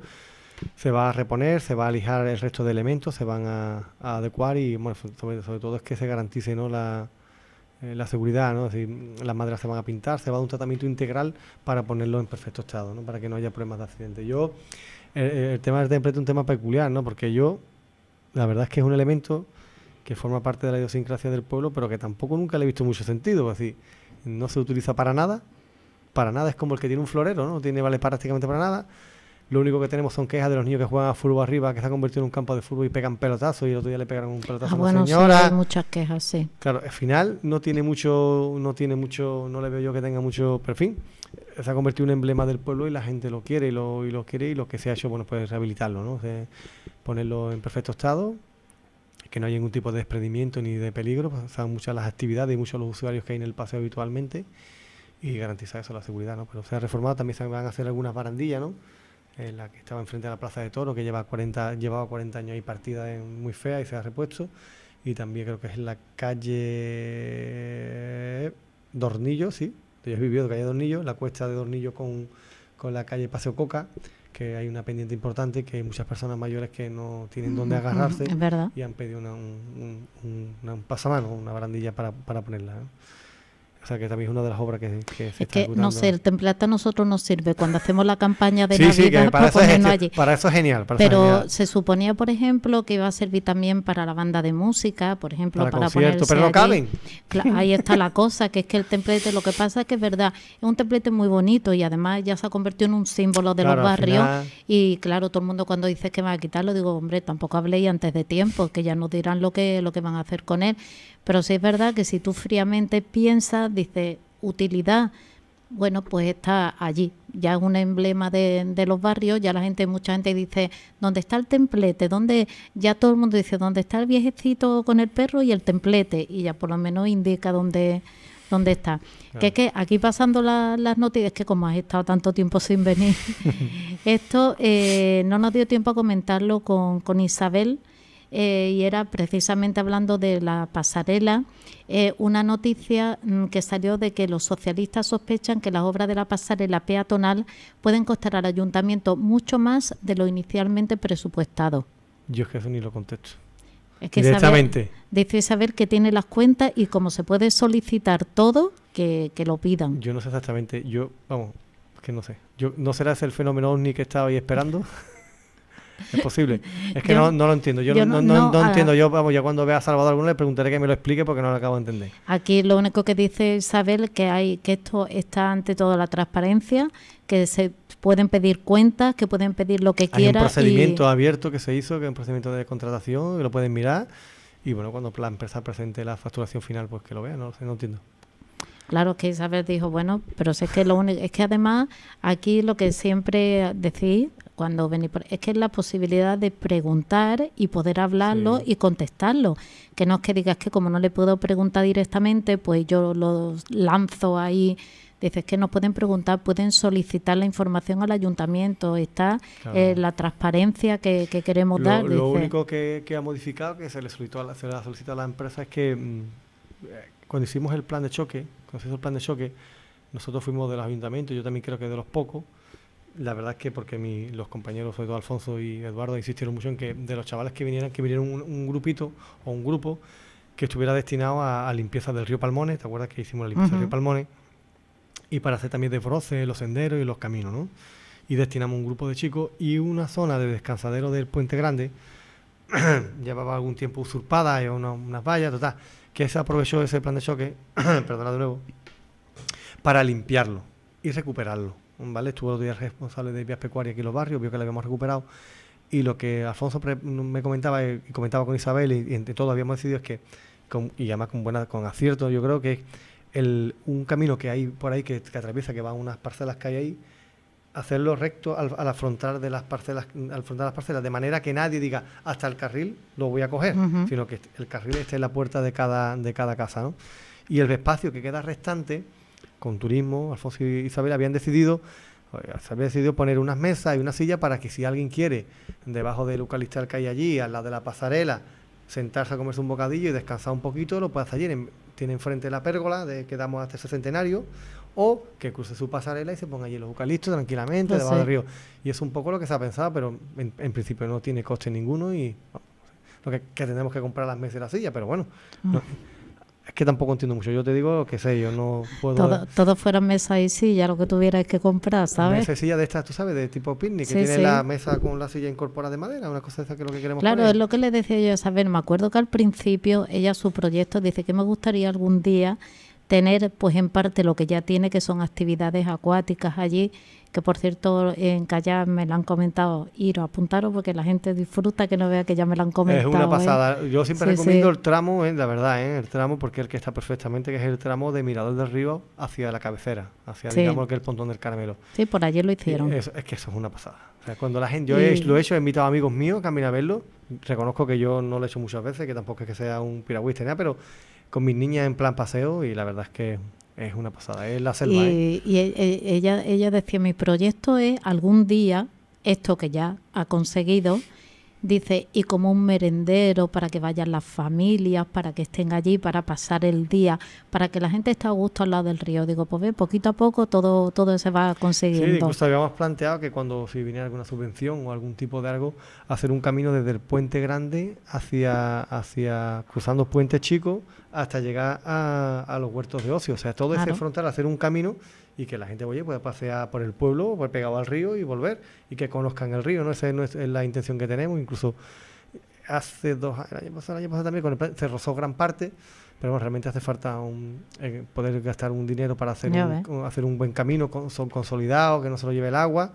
se va a reponer, se va a lijar el resto de elementos, se van a, adecuar y bueno, sobre, todo es que se garantice ¿no? la, eh, seguridad, ¿no? Decir, las maderas se van a pintar, se va a dar un tratamiento integral para ponerlo en perfecto estado, ¿no? para que no haya problemas de accidente. Yo, el, tema del templete es un tema peculiar, ¿no? porque yo, la verdad es que es un elemento que forma parte de la idiosincrasia del pueblo, pero que tampoco nunca le he visto mucho sentido, es no se utiliza para nada, para nada es como el que tiene un florero, no tiene vale prácticamente para nada lo único que tenemos son quejas de los niños que juegan a fútbol arriba, que se ha convertido en un campo de fútbol y pegan pelotazos, y el otro día le pegaron un pelotazo a ah, una bueno, señora. Sí, hay muchas quejas, sí. Claro, al final no tiene mucho, no tiene mucho, no le veo yo que tenga mucho perfil. Se ha convertido en un emblema del pueblo y la gente lo quiere y lo, quiere y lo que se ha hecho, bueno, pues rehabilitarlo, ¿no? ponerlo en perfecto estado, que no haya ningún tipo de desprendimiento ni de peligro, pues, muchas las actividades y muchos los usuarios que hay en el paseo habitualmente y garantizar eso, la seguridad, ¿no? Pero se ha reformado, también se van a hacer algunas barandillas, ¿no? la que estaba enfrente de la Plaza de Toro, que lleva 40, llevaba 40 años ahí partida muy fea y se ha repuesto. Y también creo que es en la calle Dornillo, sí, yo he vivido, en la calle Dornillo, la cuesta de Dornillo con, la calle Paseo Coca, que hay una pendiente importante, que hay muchas personas mayores que no tienen dónde agarrarse verdad y han pedido un, un, pasamano, una barandilla para, ponerla. O sea, que también es una de las obras que, que es que no sé, el template a nosotros nos sirve cuando hacemos la campaña de sí, Navidad para, eso es, para eso genial. Pero se suponía, por ejemplo, que iba a servir también para la banda de música, por ejemplo, para, para ponerse Pero no ahí está la cosa, que es que el templete, lo que pasa es que es verdad, es un templete muy bonito y además ya se ha convertido en un símbolo de los barrios. Y claro, todo el mundo cuando dice que va a quitarlo, digo, hombre, tampoco habléis antes de tiempo, que ya nos dirán lo que, lo que van a hacer con él pero sí es verdad que si tú fríamente piensas, dices, utilidad, bueno, pues está allí. Ya es un emblema de, los barrios, ya la gente, mucha gente dice, ¿dónde está el templete? ¿Dónde? Ya todo el mundo dice, ¿dónde está el viejecito con el perro y el templete? Y ya por lo menos indica dónde, dónde está. Que es que aquí pasando las noticias, que como has estado tanto tiempo sin venir, *laughs* esto eh, no nos dio tiempo a comentarlo con, con Isabel eh, y era precisamente hablando de la pasarela, eh, una noticia mm, que salió de que los socialistas sospechan que las obras de la pasarela peatonal pueden costar al ayuntamiento mucho más de lo inicialmente presupuestado. Yo es que eso ni lo contesto. Es que Directamente. Saber, saber que tiene las cuentas y cómo se puede solicitar todo, que, lo pidan. Yo no sé exactamente, yo, vamos, que no sé. Yo, ¿No será ese el fenómeno ni que estaba ahí esperando? *laughs* Es posible. Es que no, lo entiendo. Yo, no, entiendo. Yo, vamos, ya cuando vea a Salvador alguno le preguntaré que me lo explique porque no lo acabo de entender. Aquí lo único que dice Isabel que hay que esto está ante toda la transparencia, que se pueden pedir cuentas, que pueden pedir lo que quieran. Hay un procedimiento abierto que se hizo, que es un procedimiento de contratación, que lo pueden mirar. Y bueno, cuando la empresa presente la facturación final, pues que lo vea. No, lo entiendo. Claro que Isabel dijo, bueno, pero es que lo único, es que además aquí lo que siempre decís, cuando Es que es la posibilidad de preguntar y poder hablarlo y contestarlo. Que no es que digas que como no le puedo preguntar directamente, pues yo lo lanzo ahí. Dices que nos pueden preguntar, pueden solicitar la información al ayuntamiento, está eh, la transparencia que, queremos dar. Lo único que, ha modificado, que se le solicitó a la, se solicita a la empresa, es que mm, eh, cuando hicimos el plan de choque, cuando el plan de choque, nosotros fuimos del ayuntamiento, yo también creo que de los pocos, la verdad es que porque los compañeros, sobre todo Alfonso y Eduardo, insistieron mucho en que de los chavales que vinieran, que vinieran un, grupito o un grupo que estuviera destinado a, limpieza del río Palmones, ¿te acuerdas que hicimos la limpieza del río Palmones? Y para hacer también desbroces, los senderos y los caminos, ¿no? Y destinamos un grupo de chicos y una zona de descansadero del Puente Grande, *clears throat* llevaba algún tiempo usurpada, unas vallas, total, que se aprovechó ese plan de choque, *clears throat* perdona de nuevo, para limpiarlo y recuperarlo ¿vale? Estuvo el día responsable de vías pecuarias aquí en los barrios, vio que la habíamos recuperado. Y lo que Alfonso mm, me comentaba eh, y comentaba con Isabel y, entre todos habíamos decidido es que, y además con, buena, con acierto, yo creo que el, un camino que hay por ahí que, atraviesa, que va a unas parcelas que hay ahí, hacerlo recto al, afrontar de las parcelas, al las parcelas, de manera que nadie diga hasta el carril lo voy a coger, sino que el carril esté en la puerta de cada, de cada casa, ¿no? Y el espacio que queda restante, con turismo, Alfonso y Isabel habían decidido eh, se había decidido poner unas mesas y una silla para que si alguien quiere, debajo del eucaliptal que hay allí, a la de la pasarela, sentarse a comerse un bocadillo y descansar un poquito, lo pueda hacer allí. Tiene enfrente la pérgola de que damos hasta ese centenario, o que cruce su pasarela y se ponga allí los eucaliptos tranquilamente pues debajo del río. Y es un poco lo que se ha pensado, pero en, principio no tiene coste ninguno y lo que, tenemos que comprar las mesas y la silla, pero bueno. Mm. Es que tampoco entiendo mucho. Yo te digo que sé, yo no puedo. Todo, fueran mesas y silla, lo que tuvieras que comprar, ¿sabes? Esa silla de estas, tú sabes, de tipo picnic, que tiene la mesa con la silla incorporada de madera, una cosa de esa que es lo que queremos Claro, es lo que le decía yo a Saber. Me acuerdo que al principio ella, su proyecto, dice que me gustaría algún día tener pues en parte lo que ya tiene, que son actividades acuáticas allí, que por cierto en Callar me lo han comentado, ir apuntaros porque la gente disfruta que no vea que ya me lo han comentado. Es una ¿eh? pasada, yo siempre recomiendo el tramo, ¿eh? la verdad, ¿eh? el tramo porque el que está perfectamente, que es el tramo de Mirador del Río hacia la cabecera, hacia digamos que el pontón del caramelo, Sí, por allí lo hicieron. Es, que eso es una pasada. cuando la gente, yo lo he hecho, he invitado a amigos míos a caminar a verlo, reconozco que yo no lo he hecho muchas veces, que tampoco es que sea un piragüista pero con mis niñas en plan paseo y la verdad es que es una pasada, es la selva. Y, ¿eh? e, e, ella, ella decía, mi proyecto es algún día, esto que ya ha conseguido, dice, y como un merendero para que vayan las familias, para que estén allí, para pasar el día, para que la gente esté a gusto al lado del río. Digo, pues ve, poquito a poco todo, todo se va consiguiendo. Sí, nos habíamos planteado que cuando si viniera alguna subvención o algún tipo de algo, hacer un camino desde el puente grande hacia, hacia cruzando puentes chicos hasta llegar a, los huertos de ocio. O sea, todo ese frontal, hacer un camino y que la gente oye, pueda pasear por el pueblo, por pues, pegado al río y volver y que conozcan el río. ¿no? Esa es, la intención que tenemos. Incluso hace dos años, el año pasado, también, con se rozó gran parte. Pero realmente hace falta un, eh, poder gastar un dinero para hacer, un, hacer un buen camino consolidado, que no se lo lleve el agua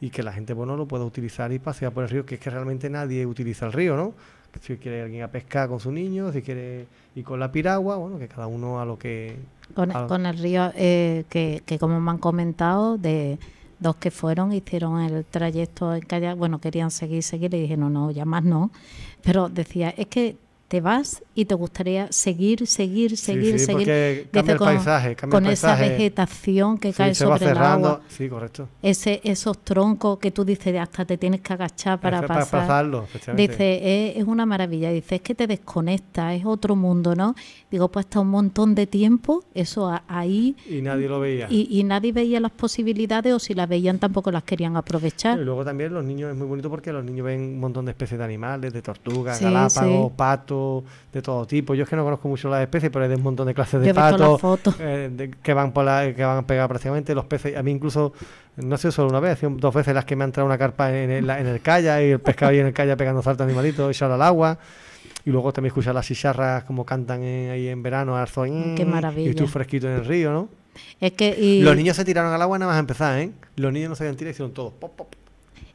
y que la gente bueno lo pueda utilizar y pasear por el río, que es que realmente nadie utiliza el río, ¿no? si quiere alguien a pescar con su niño, si quiere ir con la piragua, bueno, que cada uno a lo que... Con, el río, eh, que, que como me han comentado, de dos que fueron, hicieron el trayecto en calle… bueno, querían seguir, seguir, y dije, no, no, ya más no, pero decía, es que te vas y te gustaría seguir, seguir, seguir, seguir. con, paisaje, con esa vegetación que cae sobre el agua. Sí, correcto. Ese, esos troncos que tú dices, hasta te tienes que agachar para, pasar. para pasarlo. Dice, es, es, una maravilla. Dice, es que te desconecta, es otro mundo, ¿no? Digo, pues está un montón de tiempo, eso ahí. Y nadie lo veía. Y, nadie veía las posibilidades, o si las veían tampoco las querían aprovechar. Y luego también los niños, es muy bonito porque los niños ven un montón de especies de animales, de tortugas, galápagos, patos, de todo todo tipo. Yo es que no conozco mucho las especies, pero hay de un montón de clases de patos eh, que van por la, que van a pegar prácticamente los peces. A mí incluso no sé solo una vez, dos veces las que me ha entrado una carpa en el, en y el pescado ahí en el calle pegando salto animalito, echado al agua. Y luego también escuchar las chicharras como cantan ahí en verano, arzo, mm, Qué maravilla. y tú fresquito en el río, ¿no? Es que los niños se tiraron al agua nada más a empezar, ¿eh? Los niños no sabían tirar, hicieron todo. Pop, pop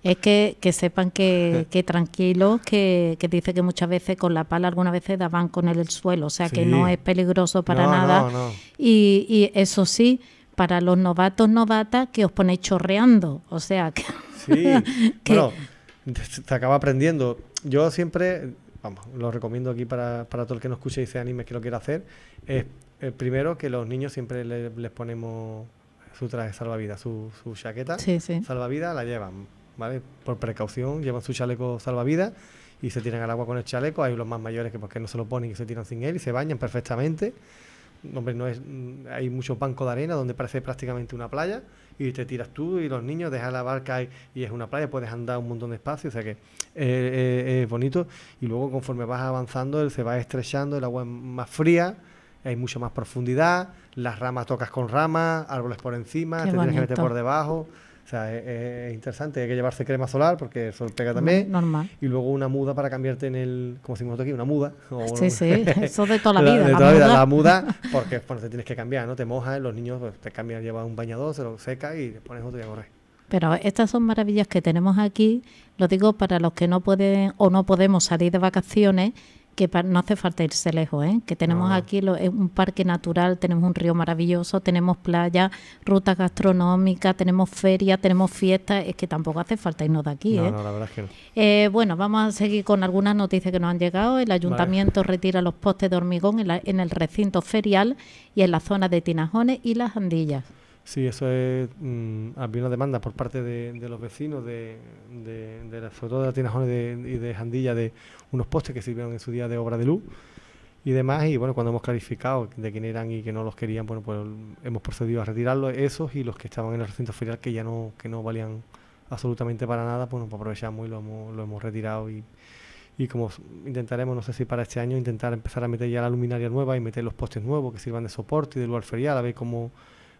es que, sepan que, *laughs* que tranquilos, que, que, dice que muchas veces con la pala algunas veces daban con el, el suelo, o sea que no es peligroso para nada. Y, y, eso sí, para los novatos, novatas, que os ponéis chorreando, o sea que... Sí, *laughs* bueno, te acaba aprendiendo. Yo siempre, vamos, lo recomiendo aquí para, para, todo el que nos escuche y se anime que lo quiera hacer, es eh, primero que los niños siempre les ponemos su traje salvavidas, su, su chaqueta salvavidas la llevan por precaución, llevan su chaleco salvavidas y se tiran al agua con el chaleco. Hay los más mayores que, porque pues, no se lo ponen y se tiran sin él y se bañan perfectamente. Hombre, no es, mm, hay mucho banco de arena donde parece prácticamente una playa y te tiras tú y los niños, dejas la barca y, es una playa, puedes andar un montón de espacio, o sea que es bonito y luego conforme vas avanzando se va estrechando, el agua es más fría, hay mucha más profundidad, las ramas tocas con ramas, árboles por encima, te tienes que meter por debajo. O sea, es, interesante. Hay que llevarse crema solar porque el sol pega también. Normal. Y luego una muda para cambiarte en el. Como decimos aquí, una muda. sí, sí, *laughs* eso de toda la vida. La, de toda la, vida. La muda, porque te tienes que cambiar, ¿no? Te mojas, los niños pues, te cambian, llevas un bañador, se lo seca y te pones otro y a correr. Pero estas son maravillas que tenemos aquí. Lo digo para los que no pueden o no podemos salir de vacaciones que no hace falta irse lejos, ¿eh? que tenemos aquí un parque natural, tenemos un río maravilloso, tenemos playas, rutas gastronómicas, tenemos ferias, tenemos fiestas, es que tampoco hace falta irnos de aquí. ¿eh? ¿eh? bueno, vamos a seguir con algunas noticias que nos han llegado. El ayuntamiento retira los postes de hormigón en, en el recinto ferial y en la zona de Tinajones y las Andillas. Sí, eso es. Mm, había una demanda por parte de, los vecinos, de, de, de la, sobre todo de la y de Jandilla, de unos postes que sirvieron en su día de obra de luz y demás. Y bueno, cuando hemos clarificado de quién eran y que no los querían, bueno, pues hemos procedido a retirarlos, esos y los que estaban en el recinto ferial que ya no, que no valían absolutamente para nada, pues nos aprovechamos y lo hemos, lo hemos retirado. Y, y como intentaremos, no sé si para este año, intentar empezar a meter ya la luminaria nueva y meter los postes nuevos que sirvan de soporte y de lugar ferial, a ver cómo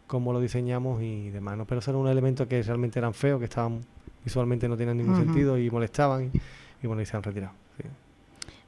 cómo lo diseñamos y demás. Pero eso eran un elemento que realmente eran feos, que estaban visualmente no tenían ningún sentido y molestaban y, bueno, y se han retirado.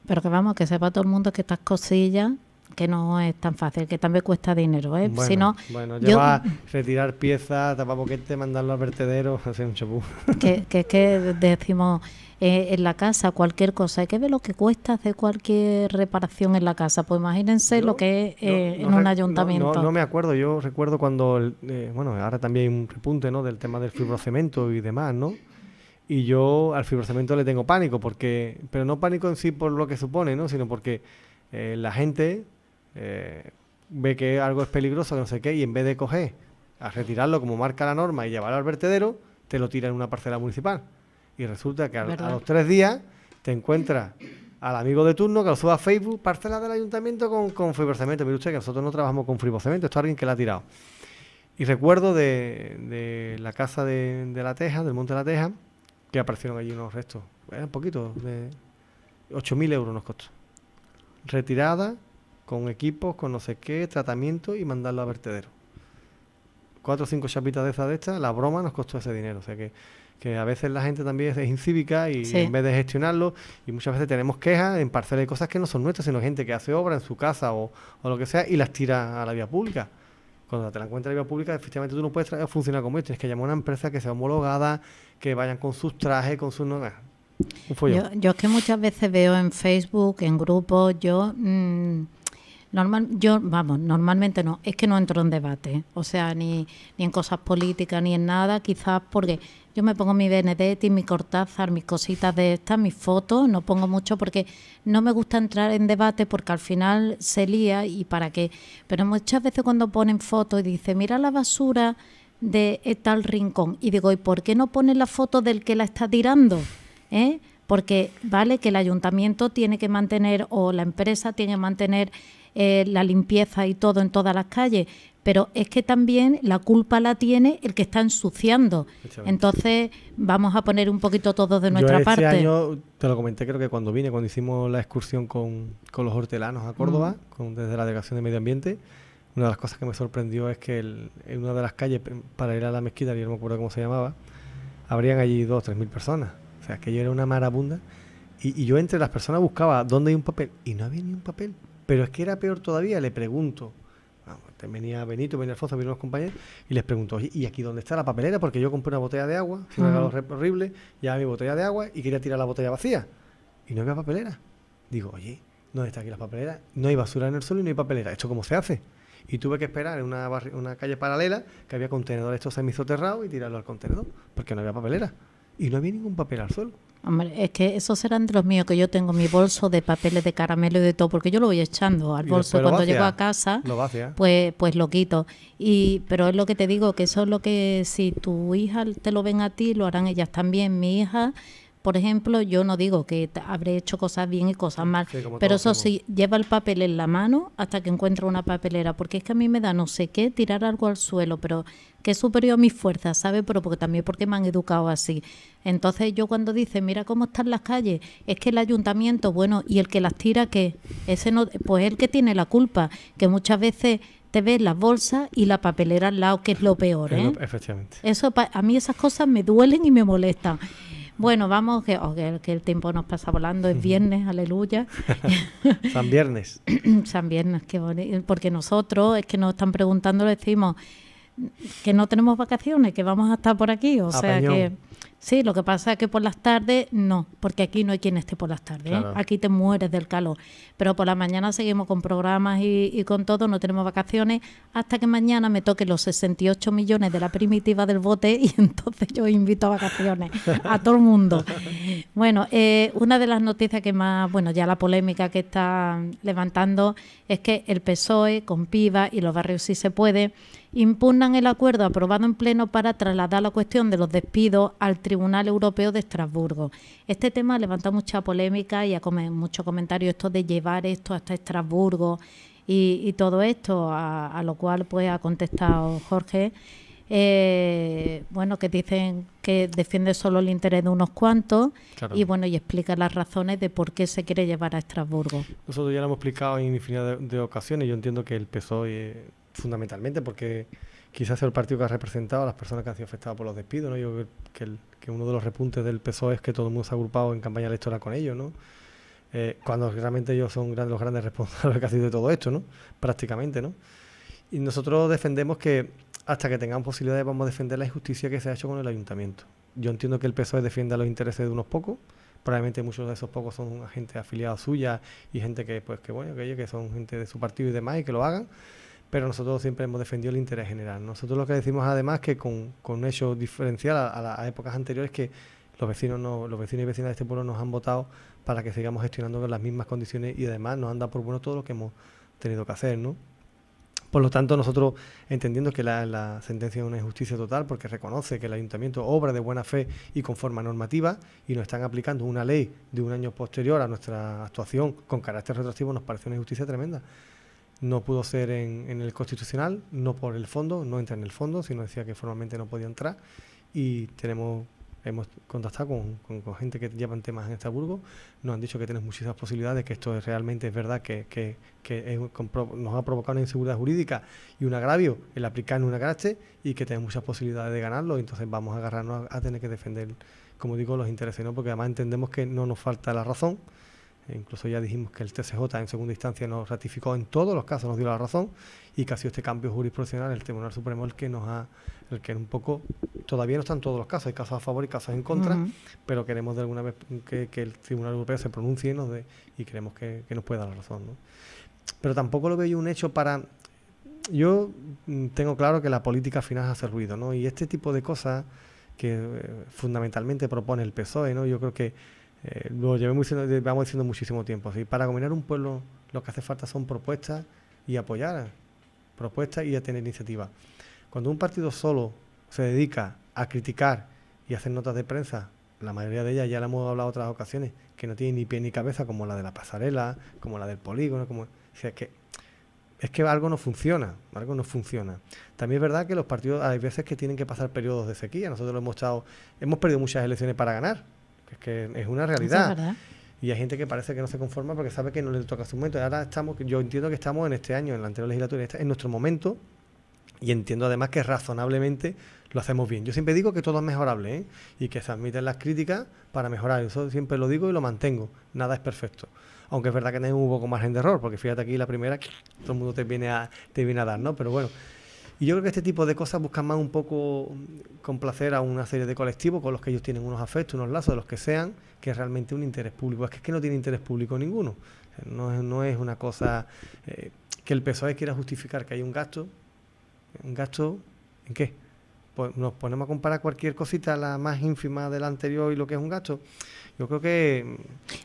Pero que vamos, que sepa todo el mundo que estas cosillas que no es tan fácil, que también cuesta dinero, ¿eh? Bueno, si no, lleva retirar piezas, tapar boquete, mandarlo al vertedero, *laughs* hacer un chapú. Que, que es que decimos, eh, en la casa, cualquier cosa. Hay que ver lo que cuesta hacer cualquier reparación en la casa. Pues imagínense lo que es eh, en un ayuntamiento. No, me acuerdo, yo recuerdo cuando, eh, bueno, ahora también hay un repunte ¿no? del tema del fibrocemento y demás, ¿no? Y yo al fibrocemento le tengo pánico, porque pero no pánico en sí por lo que supone, ¿no? sino porque la gente ve que algo es peligroso, no sé qué, y en vez de coger a retirarlo como marca la norma y llevarlo al vertedero, te lo tira en una parcela municipal. Y resulta que a, los tres días te encuentras al amigo de turno que lo suba a Facebook, parcela del ayuntamiento con, con fibrocemento. Mire usted que nosotros no trabajamos con fibrocemento, esto es alguien que la ha tirado. Y recuerdo de, la casa de, la Teja, del Monte de la Teja, que aparecieron allí unos restos. un poquito de 8.000 euros nos costó. Retirada, con equipos, con no sé qué, tratamiento y mandarlo a vertedero. Cuatro o cinco chapitas de esas de estas, la broma nos costó ese dinero. O sea que que a veces la gente también es incívica y en vez de gestionarlo, y muchas veces tenemos quejas en parcelas de cosas que no son nuestras, sino gente que hace obra en su casa o, lo que sea y las tira a la vía pública. Cuando te la encuentras en la vía pública, efectivamente tú no puedes funcionar como esto tienes que llamar a una empresa que sea homologada, que vayan con sus trajes, con sus... No, eh, yo, es que muchas veces veo en Facebook, en grupos, yo... Mm, Normal, yo, vamos, normalmente no, es que no entro en debate, o sea, ni, ni en cosas políticas, ni en nada, quizás porque yo me pongo mi Benedetti, mi Cortázar, mis cositas de estas, mis fotos, no pongo mucho porque no me gusta entrar en debate porque al final se lía y para qué. Pero muchas veces cuando ponen fotos y dice, mira la basura de tal rincón, y digo, ¿y por qué no ponen la foto del que la está tirando? ¿Eh? Porque vale que el ayuntamiento tiene que mantener o la empresa tiene que mantener eh, la limpieza y todo en todas las calles, pero es que también la culpa la tiene el que está ensuciando. Entonces vamos a poner un poquito todos de nuestra Yo este parte. Año, te lo comenté creo que cuando vine, cuando hicimos la excursión con, con los hortelanos a Córdoba, con, desde la Delegación de Medio Ambiente, una de las cosas que me sorprendió es que en una de las calles para ir a la mezquita, yo no me acuerdo cómo se llamaba, habrían allí dos, tres mil personas. O sea, que yo era una marabunda. Y, y, yo entre las personas buscaba dónde hay un papel y no había ni un papel. Pero es que era peor todavía, le pregunto. venía Benito, venía Alfonso, venían los compañeros y les pregunto, ¿y aquí dónde está la papelera? Porque yo compré una botella de agua, que me lo horrible, ya mi botella de agua y quería tirar la botella vacía. Y no había papelera. Digo, oye, ¿dónde está aquí las papeleras? No hay basura en el suelo y no hay papelera. ¿Esto cómo se hace? Y tuve que esperar en una, calle paralela que había contenedores estos semisoterrados y tirarlo al contenedor, porque no había papelera. Y no había ningún papel al suelo es que esos serán de los míos que yo tengo mi bolso de papeles de caramelo y de todo, porque yo lo voy echando al bolso cuando llego a casa, pues pues lo quito. Y pero es lo que te digo que eso es lo que si tu hija te lo ven a ti, lo harán ellas también. Mi hija, por ejemplo, yo no digo que habré hecho cosas bien y cosas mal, pero eso sí lleva el papel en la mano hasta que encuentra una papelera, porque es que a mí me da no sé qué tirar algo al suelo, pero es superior a mis fuerzas, ¿sabes? Pero porque también porque me han educado así. Entonces yo cuando dice, mira cómo están las calles, es que el ayuntamiento, bueno, y el que las tira, que ese no, pues el que tiene la culpa, que muchas veces te ves las bolsas y la papelera al lado, que es lo peor, ¿eh? Efectivamente. Eso, a mí esas cosas me duelen y me molestan. Bueno, vamos, que, oh, el tiempo nos pasa volando, es viernes, *laughs* aleluya. *laughs* San viernes. *coughs* San viernes, qué bonito. Porque nosotros, es que nos están preguntando, le decimos, que no tenemos vacaciones, que vamos a estar por aquí. O sea que sí, lo que pasa es que por las tardes no, porque aquí no hay quien esté por las tardes. ¿eh? Aquí te mueres del calor. Pero por la mañana seguimos con programas y, con todo, no tenemos vacaciones hasta que mañana me toque los 68 millones de la primitiva del bote y *laughs* entonces yo invito a vacaciones a todo el mundo. Bueno, eh, una de las noticias que más, bueno, ya la polémica que está levantando es que el PSOE con PIVA y los barrios sí se puede impugnan el acuerdo aprobado en pleno para trasladar la cuestión de los despidos al Tribunal Europeo de Estrasburgo. Este tema levanta mucha polémica y ha mucho comentario esto de llevar esto hasta Estrasburgo y, todo esto, a, lo cual pues ha contestado Jorge. Eh, bueno, que dicen que defiende solo el interés de unos cuantos y bueno, y explica las razones de por qué se quiere llevar a Estrasburgo. Nosotros ya lo hemos explicado en infinidad de, de ocasiones. Yo entiendo que el PSOE fundamentalmente porque quizás el partido que ha representado a las personas que han sido afectadas por los despidos, ¿no? Yo que, uno de los repuntes del PSOE es que todo el mundo se ha agrupado en campaña electoral con ellos, ¿no? Eh, cuando realmente ellos son los grandes *laughs* responsables casi de todo esto, ¿no? Prácticamente, ¿no? Y nosotros defendemos que hasta que tengamos posibilidades vamos a defender la injusticia que se ha hecho con el ayuntamiento. Yo entiendo que el PSOE defienda los intereses de unos pocos, probablemente muchos de esos pocos son agentes afiliados suya y gente que pues que bueno, que, que son gente de su partido y demás y que lo hagan, pero nosotros siempre hemos defendido el interés general. Nosotros lo que decimos además que con, con un hecho diferencial a, épocas anteriores que los vecinos, no, los vecinos y vecinas de este pueblo nos han votado para que sigamos gestionando con las mismas condiciones y además nos han dado por bueno todo lo que hemos tenido que hacer, ¿no? Por lo tanto, nosotros entendiendo que la, sentencia es una injusticia total porque reconoce que el ayuntamiento obra de buena fe y con forma normativa y nos están aplicando una ley de un año posterior a nuestra actuación con carácter retroactivo, nos parece una injusticia tremenda no pudo ser en, el constitucional, no por el fondo, no entra en el fondo, sino decía que formalmente no podía entrar. Y tenemos, hemos contactado con, gente que llevan temas en Estaburgo, nos han dicho que tenemos muchísimas posibilidades, que esto es realmente es verdad, que, nos ha provocado una inseguridad jurídica y un agravio el aplicar en una grache y que tenemos muchas posibilidades de ganarlo. Entonces vamos a agarrarnos a, a tener que defender, como digo, los intereses, ¿no? porque además entendemos que no nos falta la razón eh, incluso ya dijimos que el TCJ en segunda instancia nos ratificó en todos los casos, nos dio la razón y que ha sido este cambio jurisprudencial el Tribunal Supremo el que nos ha, el que un poco, todavía no están todos los casos, hay casos a favor y casos en contra, pero queremos de alguna vez que, el Tribunal Europeo se pronuncie y, nos y queremos que, nos pueda dar la razón. Pero tampoco lo veo yo un hecho para... Yo mm, tengo claro que la política final hace ruido, ¿no? Y este tipo de cosas que eh, fundamentalmente propone el PSOE, ¿no? Yo creo que eh, lo llevamos diciendo, vamos muchísimo tiempo. Así para gobernar un pueblo lo que hace falta son propuestas y apoyar propuestas y a tener iniciativas. Cuando un partido solo se dedica a criticar y hacer notas de prensa, la mayoría de ellas ya la hemos hablado otras ocasiones, que no tienen ni pie ni cabeza, como la de la pasarela, como la del polígono, como. es que es que algo no funciona, algo no funciona. También es verdad que los partidos hay veces que tienen que pasar periodos de sequía. Nosotros lo hemos estado, hemos perdido muchas elecciones para ganar, es que es una realidad. y hay gente que parece que no se conforma porque sabe que no le toca su momento. Ahora estamos, yo entiendo que estamos en este año, en la anterior legislatura, este, en, nuestro momento, y entiendo además que razonablemente lo hacemos bien. Yo siempre digo que todo es mejorable ¿eh? y que se admiten las críticas para mejorar. Eso siempre lo digo y lo mantengo. Nada es perfecto. Aunque es verdad que tenemos un poco margen de error, porque fíjate aquí la primera, todo el mundo te viene a, te viene a dar, ¿no? Pero bueno, y yo creo que este tipo de cosas buscan más un poco complacer a una serie de colectivos con los que ellos tienen unos afectos, unos lazos, de los que sean, que realmente un interés público. Es que, es que no tiene interés público ninguno. No es, no es una cosa eh, que el PSOE quiera justificar que hay un gasto. ¿Un gasto en qué? nos ponemos a comparar cualquier cosita, la más ínfima del anterior y lo que es un gasto, yo creo que...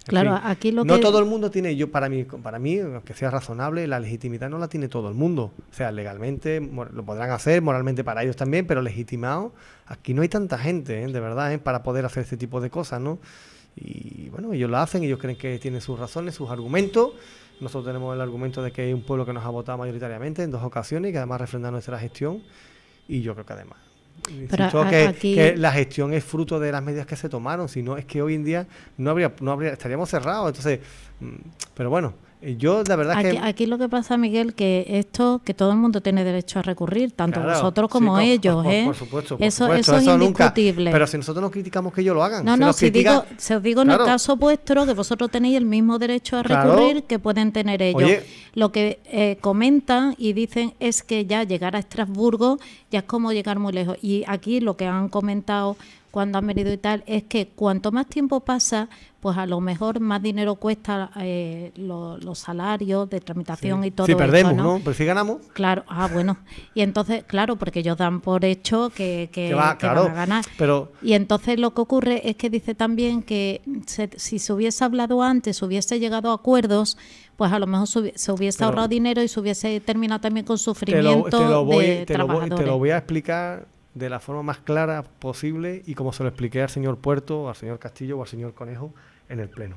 Claro, aquí lo no todo el mundo tiene, yo para mí, para mí, que sea razonable, la legitimidad no la tiene todo el mundo. O sea, legalmente lo podrán hacer, moralmente para ellos también, pero legitimado, aquí no hay tanta gente, ¿eh? de verdad, ¿eh? para poder hacer este tipo de cosas, ¿no? Y bueno, ellos lo hacen, ellos creen que tienen sus razones, sus argumentos. Nosotros tenemos el argumento de que hay un pueblo que nos ha votado mayoritariamente en dos ocasiones y que además refrenda nuestra gestión. Y yo creo que además pero que, la gestión es fruto de las medidas que se tomaron, si no es que hoy en día no habría, no habría, estaríamos cerrados. Entonces, mm, pero bueno, yo, la verdad aquí, que... Aquí lo que pasa, Miguel, que esto, que todo el mundo tiene derecho a recurrir, tanto vosotros como ellos, eso, es indiscutible. pero si nosotros no criticamos que ellos lo hagan. No, no, si digo, si os digo en el caso vuestro, que vosotros tenéis el mismo derecho a recurrir que pueden tener ellos. Lo que eh, comentan y dicen es que ya llegar a Estrasburgo ya es como llegar muy lejos. Y aquí lo que han comentado cuando han venido y tal, es que cuanto más tiempo pasa, pues a lo mejor más dinero cuesta eh, los salarios de tramitación y todo. Si perdemos, ¿no? Pero si ganamos. Claro, ah, bueno. Y entonces, claro, porque ellos dan por hecho que, van a ganar. Y entonces lo que ocurre es que dice también que si se hubiese hablado antes, hubiese llegado a acuerdos, pues a lo mejor se hubiese ahorrado dinero y se hubiese terminado también con sufrimiento de trabajadores. te lo voy a explicar de la forma más clara posible y como se lo expliqué al señor Puerto, al señor Castillo o al señor Conejo en el Pleno.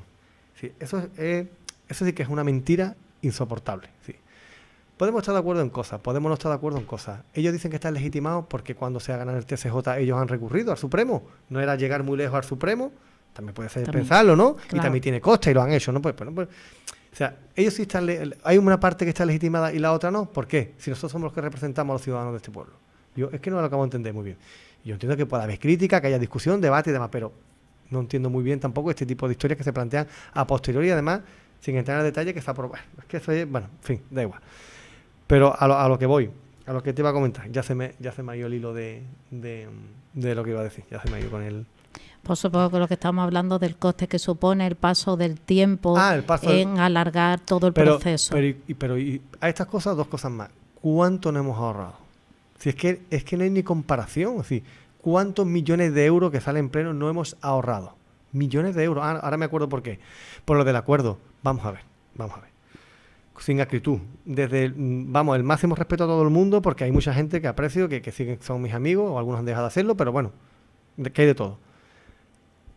Sí, eso, es, eh, eso sí que es una mentira insoportable. Sí. Podemos estar de acuerdo en cosas, podemos no estar de acuerdo en cosas. Ellos dicen que están legitimados porque cuando se ganado el TSJ ellos han recurrido al Supremo. No era llegar muy lejos al Supremo, también puede ser pensarlo, ¿no? Y también tiene costa y lo han hecho, ¿no? Pues, pues, pues, o sea, ellos sí están, hay una parte que está legitimada y la otra no. ¿Por qué? Si nosotros somos los que representamos a los ciudadanos de este pueblo. Yo es que no lo acabo de entender muy bien. Yo entiendo que pueda haber crítica, que haya discusión, debate y demás, pero no entiendo muy bien tampoco este tipo de historias que se plantean a posteriori, además, sin entrar en detalle, que está aprobar Es que eso es, bueno, en fin, da igual. Pero a lo, que voy, a lo que te iba a comentar, ya se me, ya se me ha ido el hilo de, lo que iba a decir, ya se me ha ido con el, por supuesto que lo que estamos hablando del coste que supone el paso del tiempo ah, en alargar todo el proceso. Pero, a estas cosas, dos cosas más. ¿Cuánto nos hemos ahorrado? Si es que, es que no hay ni comparación. si ¿cuántos millones de euros que salen pleno no hemos ahorrado? Millones de euros. ahora me acuerdo por qué. Por lo del acuerdo. Vamos a ver, vamos a ver. Sin acritud. Desde, vamos, el máximo respeto a todo el mundo, porque hay mucha gente que aprecio, que, que siguen, son mis amigos, o algunos han dejado de hacerlo, pero bueno, que hay de todo.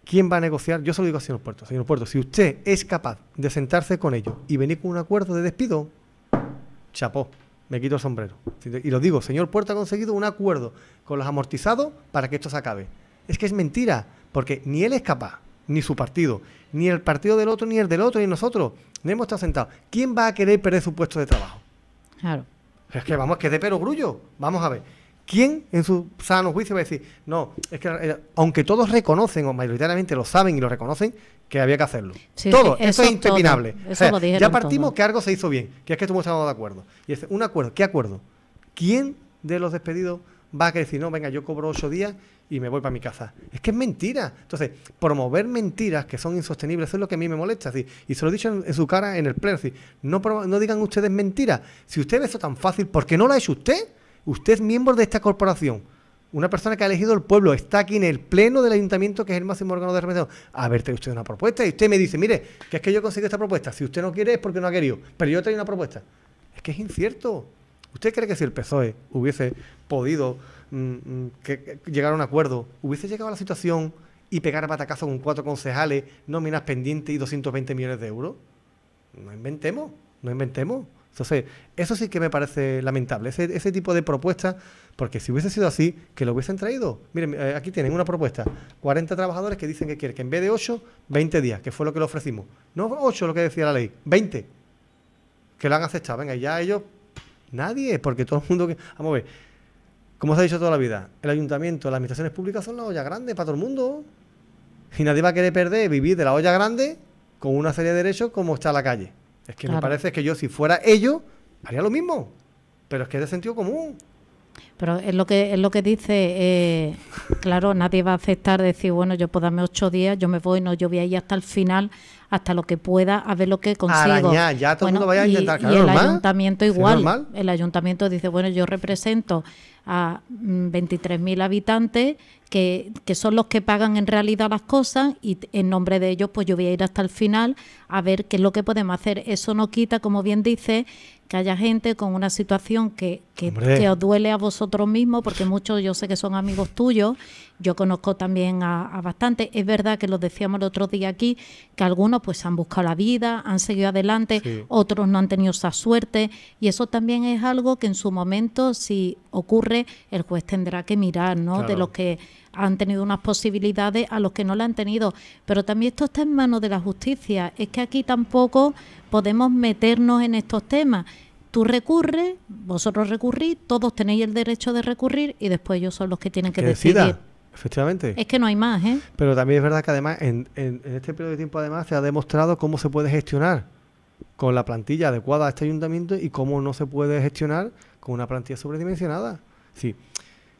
¿Quién va a negociar? Yo se lo digo a señor Puerto. Señor Puerto, si usted es capaz de sentarse con ellos y venir con un acuerdo de despido, chapó me quito el sombrero. Y lo digo, señor Puerto ha conseguido un acuerdo con los amortizados para que esto se acabe. Es que es mentira, porque ni él es capaz, ni su partido, ni el partido del otro, ni el del otro, ni nosotros. No hemos estado sentados. ¿Quién va a querer perder su puesto de trabajo? Claro. Es que vamos, que de grullo. Vamos a ver. ¿Quién en su sano juicio va a decir, no, es que eh, aunque todos reconocen o mayoritariamente lo saben y lo reconocen, que había que hacerlo. todo, eso, es interminable. ya partimos que algo se hizo bien, que es que estuvimos de acuerdo. Y es un acuerdo, ¿qué acuerdo? ¿Quién de los despedidos va a decir, no, venga, yo cobro ocho días y me voy para mi casa? Es que es mentira. Entonces, promover mentiras que son insostenibles, eso es lo que a mí me molesta. Y se lo he dicho en, su cara en el pleno, no, no digan ustedes mentiras. Si usted ve eso tan fácil, ¿por qué no lo ha hecho usted? Usted es miembro de esta corporación una persona que ha elegido el pueblo está aquí en el pleno del ayuntamiento, que es el máximo órgano de representación, a ver, usted una propuesta y usted me dice, mire, que es que yo consigo esta propuesta, si usted no quiere es porque no ha querido, pero yo traigo una propuesta. Es que es incierto. ¿Usted cree que si el PSOE hubiese podido mm, mm, que, llegar a un acuerdo, hubiese llegado a la situación y pegar patacazo con cuatro concejales, nóminas pendientes y 220 millones de euros? No inventemos, no inventemos. Entonces, eso sí que me parece lamentable. Ese, ese tipo de propuestas porque si hubiese sido así, que lo hubiesen traído. Miren, eh, aquí tienen una propuesta. 40 trabajadores que dicen que quieren que en vez de 8, 20 días, que fue lo que le ofrecimos. No 8 lo que decía la ley, 20. Que lo han aceptado. Venga, y ya ellos, nadie, porque todo el mundo Vamos a ver, como se ha dicho toda la vida, el ayuntamiento, las administraciones públicas son la olla grande para todo el mundo. Y nadie va a querer perder, vivir de la olla grande con una serie de derechos como está la calle. Es que me parece que yo, si fuera ellos, haría lo mismo. Pero es que es de sentido común. Pero es lo que es lo que dice, eh, claro, nadie va a aceptar decir, bueno, yo puedo darme ocho días, yo me voy, no, yo voy a ir hasta el final, hasta lo que pueda, a ver lo que consigo. Arañar, ya todo el mundo vaya a intentar, y, y el ayuntamiento igual. El ayuntamiento dice, bueno, yo represento a 23.000 mm, habitantes que, que, son los que pagan en realidad las cosas y en nombre de ellos pues yo voy a ir hasta el final a ver qué es lo que podemos hacer. Eso no quita, como bien dice, que haya gente con una situación que que, os duele a vosotros mismos, porque muchos yo sé que son amigos tuyos, yo conozco también a, bastante, es verdad que lo decíamos el otro día aquí, que algunos pues han buscado la vida, han seguido adelante, otros no han tenido esa suerte, y eso también es algo que en su momento, si ocurre, el juez tendrá que mirar, ¿no? De los que han tenido unas posibilidades a los que no la han tenido. Pero también esto está en manos de la justicia. Es que aquí tampoco podemos meternos en estos temas. Tú recurres, vosotros recurrís, todos tenéis el derecho de recurrir y después ellos son los que tienen que, decidir. Decida. Efectivamente. Es que no hay más, ¿eh? Pero también es verdad que además, en, este periodo de tiempo, además, se ha demostrado cómo se puede gestionar con la plantilla adecuada a este ayuntamiento y cómo no se puede gestionar con una plantilla sobredimensionada. Sí.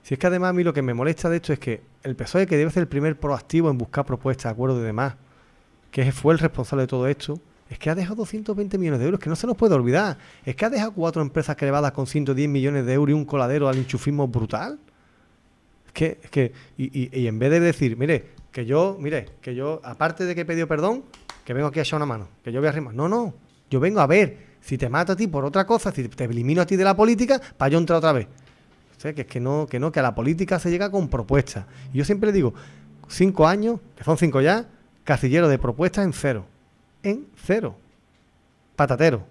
Si es que además a mí lo que me molesta de esto es que el PSOE, que debe ser el primer proactivo en buscar propuestas, acuerdos y demás, que fue el responsable de todo esto, es que ha dejado 220 millones de euros, que no se nos puede olvidar. Es que ha dejado cuatro empresas crevadas con 110 millones de euros y un coladero al enchufismo brutal. Es que, es que y, en vez de decir, mire, que yo, mire, que yo, aparte de que he pedido perdón, que vengo aquí a echar una mano, que yo voy a arrimar. No, no, yo vengo a ver si te mato a ti por otra cosa, si te elimino a ti de la política, para yo entrar otra vez. O sea, que es que no, que no, que a la política se llega con propuestas. Y yo siempre le digo, cinco años, que son cinco ya, casillero de propuestas en cero en cero. Patatero.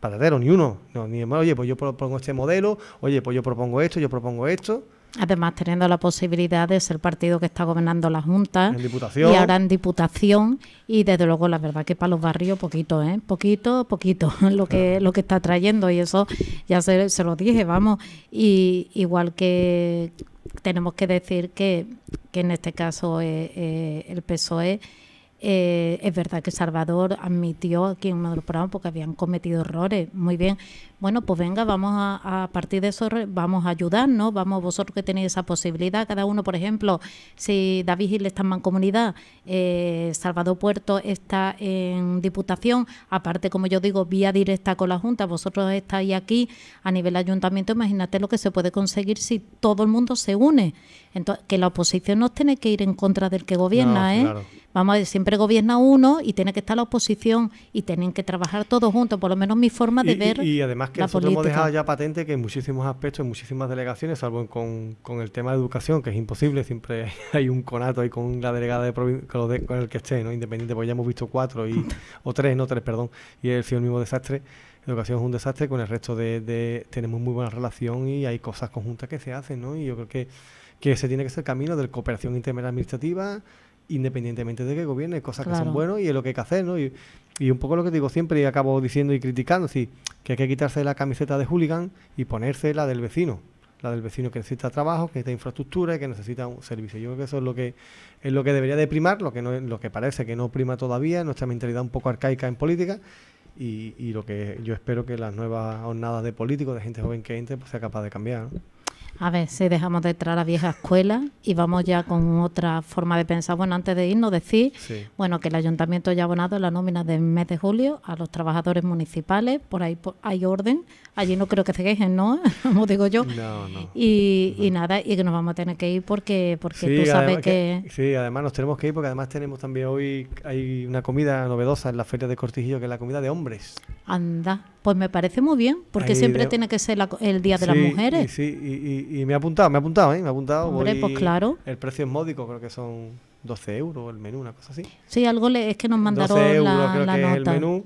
Patatero, ni uno. No, ni, oye, pues yo propongo este modelo, oye, pues yo propongo esto, yo propongo esto. Además, teniendo la posibilidad de ser partido que está gobernando la Junta. Y ahora en Diputación. Y desde luego, la verdad que para los barrios, poquito, ¿eh? Poquito, poquito, *laughs* lo que, lo que está trayendo. Y eso ya se, lo dije, vamos. Y igual que tenemos que decir que, que en este caso eh, eh, el PSOE eh, es verdad que Salvador admitió aquí en uno de los programas porque habían cometido errores. Muy bien. Bueno, pues venga, vamos a, partir de eso, vamos a ayudarnos, vamos vosotros que tenéis esa posibilidad. Cada uno, por ejemplo, si David Gil está en Mancomunidad, eh, Salvador Puerto está en Diputación, aparte, como yo digo, vía directa con la Junta, vosotros estáis aquí a nivel ayuntamiento, imagínate lo que se puede conseguir si todo el mundo se une. Entonces, que la oposición no tiene que ir en contra del que gobierna, ¿eh? Vamos a ver, siempre gobierna uno y tiene que estar la oposición y tienen que trabajar todos juntos, por lo menos mi forma de ver. Y, y además que la nosotros hemos dejado ya patente que en muchísimos aspectos, en muchísimas delegaciones, salvo con, con el tema de educación, que es imposible, siempre *laughs* hay un conato ahí con la delegada de, con, con, el que esté, ¿no? Independiente, pues ya hemos visto cuatro y, *laughs* o tres, no tres, perdón, y ha sido el mismo desastre. Educación es un desastre, con el resto de, tenemos muy buena relación y hay cosas conjuntas que se hacen, ¿no? Y yo creo que, que ese tiene que ser el camino de la cooperación interadministrativa, independientemente de que gobierne, cosas que son buenas y es lo que hay que hacer, ¿no? Y, un poco lo que digo siempre y acabo diciendo y criticando, sí que hay que quitarse la camiseta de hooligan y ponerse la del vecino, la del vecino que necesita trabajo, que necesita infraestructura y que necesita un servicio. Yo creo que eso es lo que es lo que debería de primar, lo que no lo que parece que no prima todavía, nuestra mentalidad un poco arcaica en política. Y, lo que yo espero que las nuevas jornadas de políticos, de gente joven que entre, pues, sea capaz de cambiar. A ver, si dejamos de entrar a la vieja escuela y vamos ya con otra forma de pensar. Bueno, antes de irnos, decir bueno, que el ayuntamiento ya ha abonado la nómina del mes de julio a los trabajadores municipales, por ahí hay orden, allí no creo que se quejen, ¿no? *laughs* Como digo yo. No, no, y, nada, y que nos vamos a tener que ir porque, porque tú sabes que, Sí, además nos tenemos que ir porque además tenemos también hoy hay una comida novedosa en la feria de Cortijillo que es la comida de hombres. Anda, pues me parece muy bien porque siempre tiene que ser el Día de las Mujeres. Y, sí, y, me ha apuntado, me ha apuntado, ¿eh? Me ha apuntado. Hombre, pues claro. El precio es módico, creo que son 12 euros el menú, una cosa así. Sí, algo es que nos mandaron la, nota. el menú.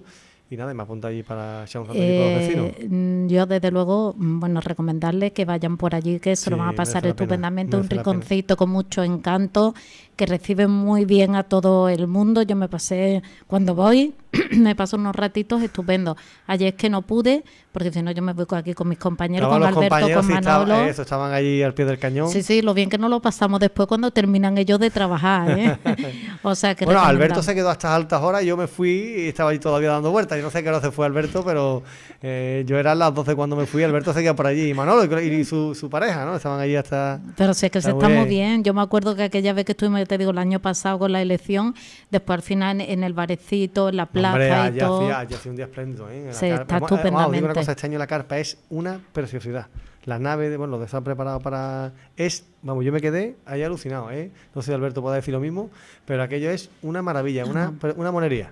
Y nada, me apunta allí para echar un los eh, mm, Yo, desde luego, mm, bueno, recomendarles que vayan por allí, que se lo van a pasar estupendamente. un rinconcito con mucho encanto que reciben muy bien a todo el mundo. Yo me pasé, cuando voy, *clears throat* me paso unos ratitos estupendo. Ayer es que no pude, porque si no yo me voy aquí con mis compañeros, con Alberto, con Manolo. estaban allí al pie del cañón. Sí, sí, lo bien que no lo pasamos después cuando terminan ellos de trabajar. ¿eh? *laughs* o sea, que bueno, Alberto se quedó a estas altas horas, yo me fui y estaba allí todavía dando vueltas. Yo no sé qué hora se fue Alberto, pero eh, yo era a las 12 cuando me fui, Alberto seguía por allí. Y Manolo y, su, pareja, ¿no? Estaban allí hasta... Pero sí, si es que se está muy bien. Yo me acuerdo que aquella vez que estuvimos te digo, el año pasado con la elección, después al final en el barecito, en la plaza y todo. Ya allá hacía un día espléndido, ¿eh? sí, está eh, estupendamente. Wow, digo una cosa, este año la carpa es una preciosidad la nave, de, bueno, lo que están preparado para... Es, vamos, yo me quedé ahí alucinado, ¿eh? No sé si Alberto pueda decir lo mismo, pero aquello es una maravilla, una, una monería.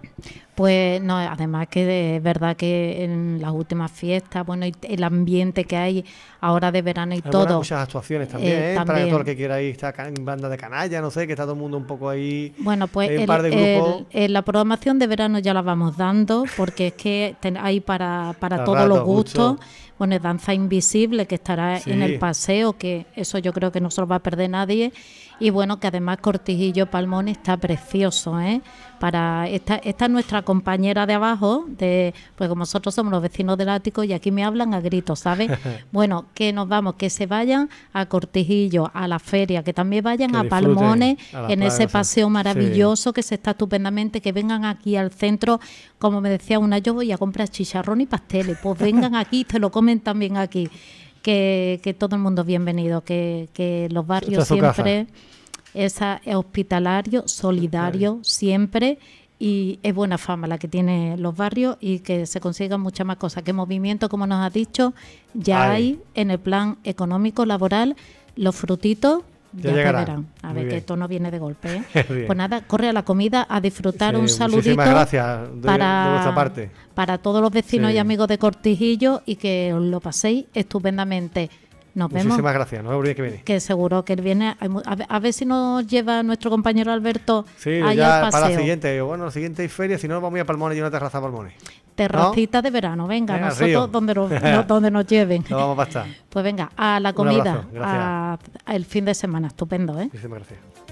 Pues no, además que es verdad que en las últimas fiestas, bueno, el ambiente que hay ahora de verano y hay todo... muchas actuaciones eh, también, eh, Para todo el que quiera ir, está en banda de canalla, no sé, que está todo el mundo un poco ahí... Bueno, pues la programación de verano ya la vamos dando, porque es que hay para, todos los gustos. bueno, es Danza Invisible, que está estará en el paseo, que eso yo creo que no se lo va a perder nadie. Y bueno, que además Cortijillo Palmón está precioso, ¿eh? Para esta, esta es nuestra compañera de abajo, de, pues como nosotros somos los vecinos del ático y aquí me hablan a gritos, ¿sabes? *laughs* bueno, que nos vamos, que se vayan a Cortijillo, a la feria, que también vayan a Palmones, en ese paseo maravilloso que se está estupendamente, que vengan aquí al centro, como me decía una, yo voy a comprar chicharrón y pasteles, pues vengan aquí, te lo comen también aquí que, todo el mundo es bienvenido, que, los barrios siempre es hospitalario, solidario siempre y es buena fama la que tiene los barrios y que se consigan muchas más cosas. Que movimiento, como nos ha dicho, ya hay en el plan económico laboral los frutitos ya, llegará. A ver que esto no viene de golpe. ¿eh? *laughs* pues nada, corre a la comida a disfrutar un saludito. Muchísimas gracias de, para, vuestra parte. Para todos los vecinos y amigos de Cortijillo y que os lo paséis estupendamente. Nos vemos. Muchísimas gracias, no que viene. Que seguro que él viene. A ver, si nos lleva nuestro compañero Alberto. Sí, para la siguiente. Bueno, la siguiente feria, si no, vamos a Palmones y una terraza a Palmones. Terracita de verano, venga, nosotros donde nos, *laughs* donde nos lleven. Pues venga, a la comida, al fin de semana, estupendo, ¿eh? Muchísimas gracias.